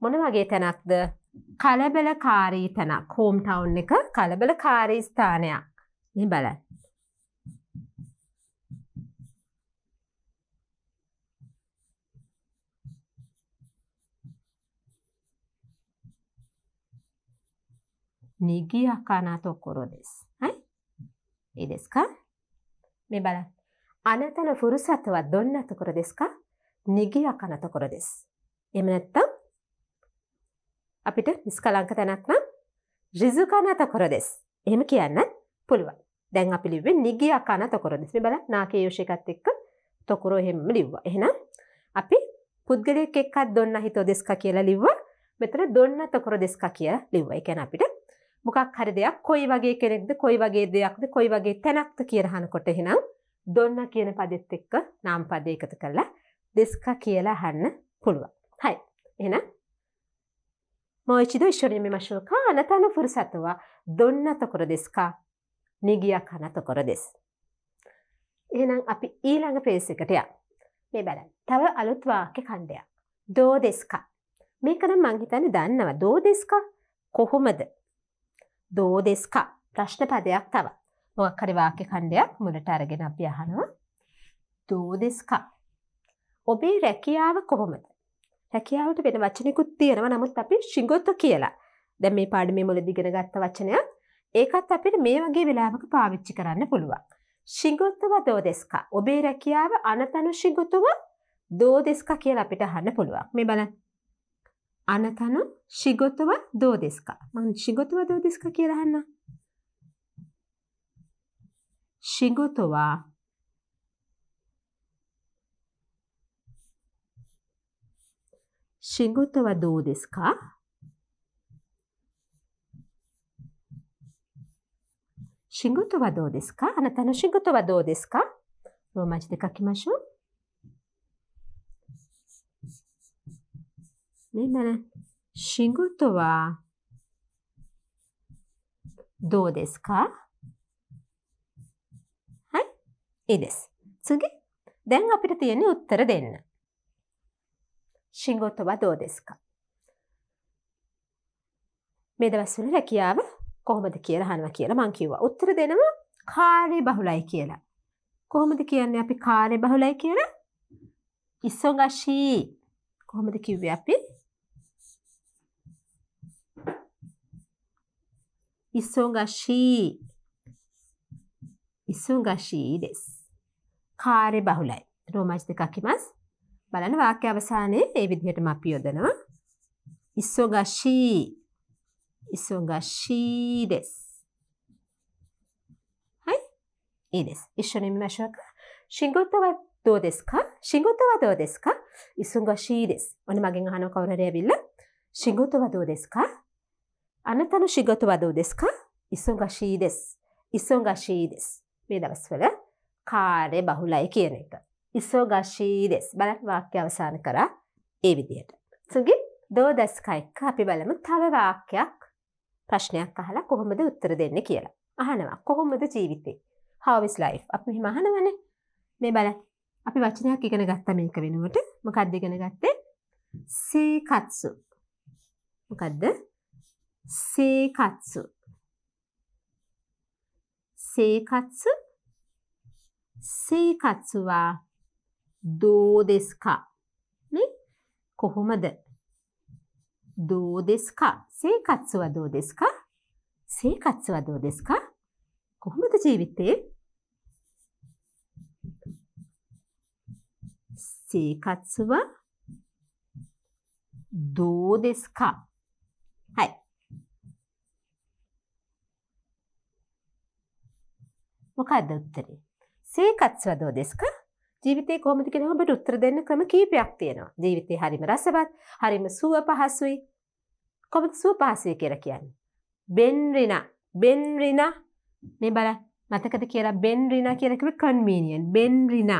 මොන වගේ තැනක්ද කලබලකාරී තැනක් හෝම් ටවුන් එක කලබලකාරී ස්ථානයක් නිබලන්. にぎやかなところです。はい。いいですか目ばら。あなたのふるさとはどんなところですかにぎやかなところです。එම නැත්තම් අපිට නිස්කලංක තැනක් නම් රිසුකන තකොර දෙස්. එහෙම කියන්න පුළුවන්. දැන් අපි ලිව්වේ නිගියකන තකොර දෙස්. මේ බලන්න නාකේ යෝෂිකත් එක්ක තකොර එහෙමම ලිව්වා. එහෙනම් අපි පුද්ගලයෙක් එක්කත් දොන්න හිතෝ දෙස්ක කියලා ලිව්වා. මෙතන දොන්න තකොර දෙස්ක කියලා ලිව්වා. ඒ කියන්නේ අපිට මොකක් හරි දෙයක් කොයි වගේ කෙනෙක්ද කොයි වගේ දෙයක්ද කොයි වගේ තැනක්ද කියරහනකොට එහෙනම් දොන්න කියන පදෙත් එක්ක නම් පදය එකතු කරලා දෙස්කා කියලා හන්න පුළුවන්. හයි එන මෝචිද විශ්වරයම මශෝකා අනතන පුරසතුවා දොන්න තොකොර දෙස්කා නිගියක් හනතොකොර දෙස්. එහෙනම් අපි ඊළඟ ප්‍රේසිකටය මේ බැලන් තව අලුත්වාක කණ්ඩයක් දෝ දෙස්කා මේකනම් මංහිතන දන්නවා දෝ දෙස්කා කොහොමද දෝ දෙස්කා ප්‍රශ්න පදයක් තව මොක්කරි වාක්‍ය කණ්ඩයක් මුලට අරගෙන අපි අහනවා දෝ දෙස්කා ඔබේ රැකියාව කොහොමද රැකියාවට වෙන වචනයකුත් තියෙනවා නමුත් අපි ශිගොත්ත කියලා දැ මේ පාඩමේ මුල දිගෙන ගත්ත වචනයක් ඒකත් අපිට මේ වගේ වෙලාවක පාවිච්චි කරන්න පුළුවන්. ශිගොත්තව දෝදෙස්කා ඔබේ රැකියාව අනතනු ශිගොතුව දෝදෙස්කා කියලා අපිට හන්න පුළුවන් මේ බලන්න あなたの仕事はどうですか仕事はどうですかキラハナ。仕事は仕事はどうですか仕事はどうですかあなたの仕事はどうですかローマ字で書きましょう。ね、だね。仕事はどうですかはい、いいです。次、දැන් අපිට තියෙන උත්තර දෙන්න. 仕事はどうですか මේ දවස්වල රැකියාව කොහොමද කියලා අහනවා කියලා මං කිව්වා. උත්තර දෙනවා කාර්ය බහුලයි කියලා. කොහොමද කියන්නේ අපි කාර්ය බහුලයි කියලා? ඉසොගෂී කොහොමද කිව්වේ අපි? 忙しい。忙しいです。කාර්ය බහුලයි. රෝමාජ් දෙකක් කිමස්. බලන්න වාක්‍ය අවසානයේ ඒ විදිහටම අපි යොදනවා. ඉස්සෝගශී. ඉස්සෝගශී です。いいです。一緒に見ましょうか。仕事はどうですか仕事はどうですか忙しいです。おにまげがはのかおられびら。仕事はどうですかあなたの仕事はどうですか忙しいです。忙しいです。මේ දවස්වල කාර්ය බහුලයි කියන එක. ඉසෝගශී දෙස් බලත් වාක්‍ය අවසාන කරා ඒ විදියට. සුගි දෝදස්කයික්ක අපි බලමු තව වාක්‍යයක් ප්‍රශ්නයක් අහලා කොහොමද උත්තර දෙන්න කියලා. අහනවා කොහොමද ජීවිතේ. How is life? අපි මෙහෙම අහනවනේ. මේ බලන්න. අපි වචනයක් ඉගෙන ගත්තා මේක වෙනුවට. මොකක්ද ඉගෙන ගත්තේ? සීකත්සු. මොකද්ද? 生活。生活生活はどうですかねここまで。どうですか生活はどうですか生活はどうですかここまでジビて。生活はどうですかはい。මොකක්ද උත්තරේ? සීකත්ස්වදෝ දෙස්ක ජීවිතේ කොහොමද කියලා ඔබට උත්තර දෙන්න ක්‍රම කීපයක් තියෙනවා. ජීවිතේ හරිම රසවත්, හරිම සුව පහසුයි. කොහොමද සුව පහසුයි කියලා කියන්නේ? බෙන්රින, බෙන්රින මේ බලන්න මතකද කියලා බෙන්රින කියලා කිව්වේ කන්වීනියන්. බෙන්රින.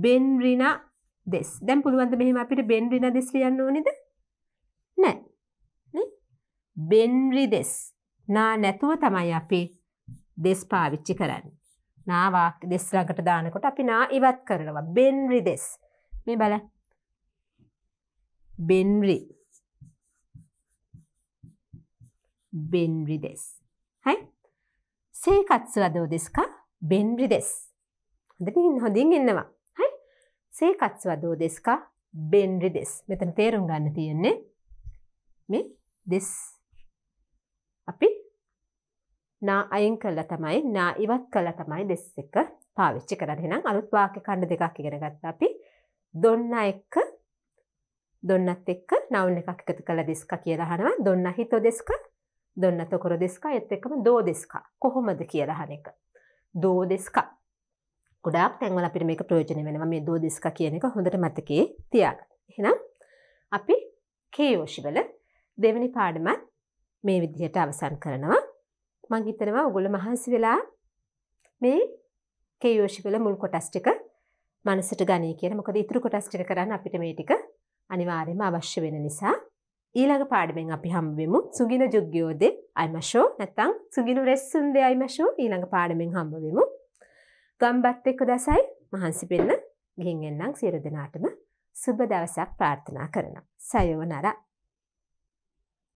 බෙන්රින දෙස්. දැන් පුළුවන් ද මෙහෙම අපිට බෙන්රින දෙස් ලියන්න ඕනේද? නැහැ. බෙන්රි දෙස් නා නැතුව තමයි අපි දෙස් පාවිච්චි කරන්න. නා දෙස් රඟට දානකොට අපි නා ඉවත් කරනවා බෙන්රි දෙස් මේ බල බෙන්රි බෙන්රි දෙස් හයි සේකත්සවදෝ දෙස්කා බෙන්රි දෙස් හඳින් හොඳින් ඉන්නවා හයි සේකත්සවදෝ දෙස්කා බෙන්රි දෙස් මෙතන තේරුම් ගන්න තියෙන්නේ මේ දෙස් නා අයින් කළා තමයි නා ඉවත් කළා තමයි දෙස් එක පාවිච්චි කරන්නේ. එහෙනම් අලුත් වාක්‍ය ඛණ්ඩ දෙකක් ඉගෙන ගත්තා අපි. දොන්න එක්ක දොන්නත් එක්ක නවුන් එකක් එකතු කළ දෙස්ක කියලා අහනවා. දොන්න හිතෝ දෙස්ක දොන්න තොකර දෙස්ක ඒත් එක්කම දෝ දෙස්ක කොහොමද කියලා අහන එක. දෝ දෙස්ක ගොඩක් තැන්වල අපිට මේක ප්‍රයෝජන වෙනවා මේ දෝ දෙස්ක කියන එක හොඳට මතකයේ තියාගන්න. එහෙනම් අපි කේයෝෂි වල දෙවෙනි පාඩමත් මේ විදිහට අවසන් කරනවා. මං හිතනවා ඔගොල්ල මහන්සි වෙලා මේ කේයෝෂිවල මුල් කොටස් ටික මනසට ගනී කියන මොකද ඉතුරු කොටස් ටික කරන්න අපිට මේ ටික අනිවාර්යයෙන්ම අවශ්‍ය වෙන නිසා ඊළඟ පාඩමෙන් අපි හම්බ වෙමු සුගින ජුග්ගියෝදේ අයිමෂෝ නැත්නම් සුගිනු රෙස්සුන්දේ අයිමෂෝ ඊළඟ පාඩමෙන් හම්බ වෙමු ගම්බත් එක්ක දසයි මහන්සි වෙන්න ගිහින් එන්නම් සියලු දෙනාටම සුබ දවසක් ප්‍රාර්ථනා කරනවා සයෝනරා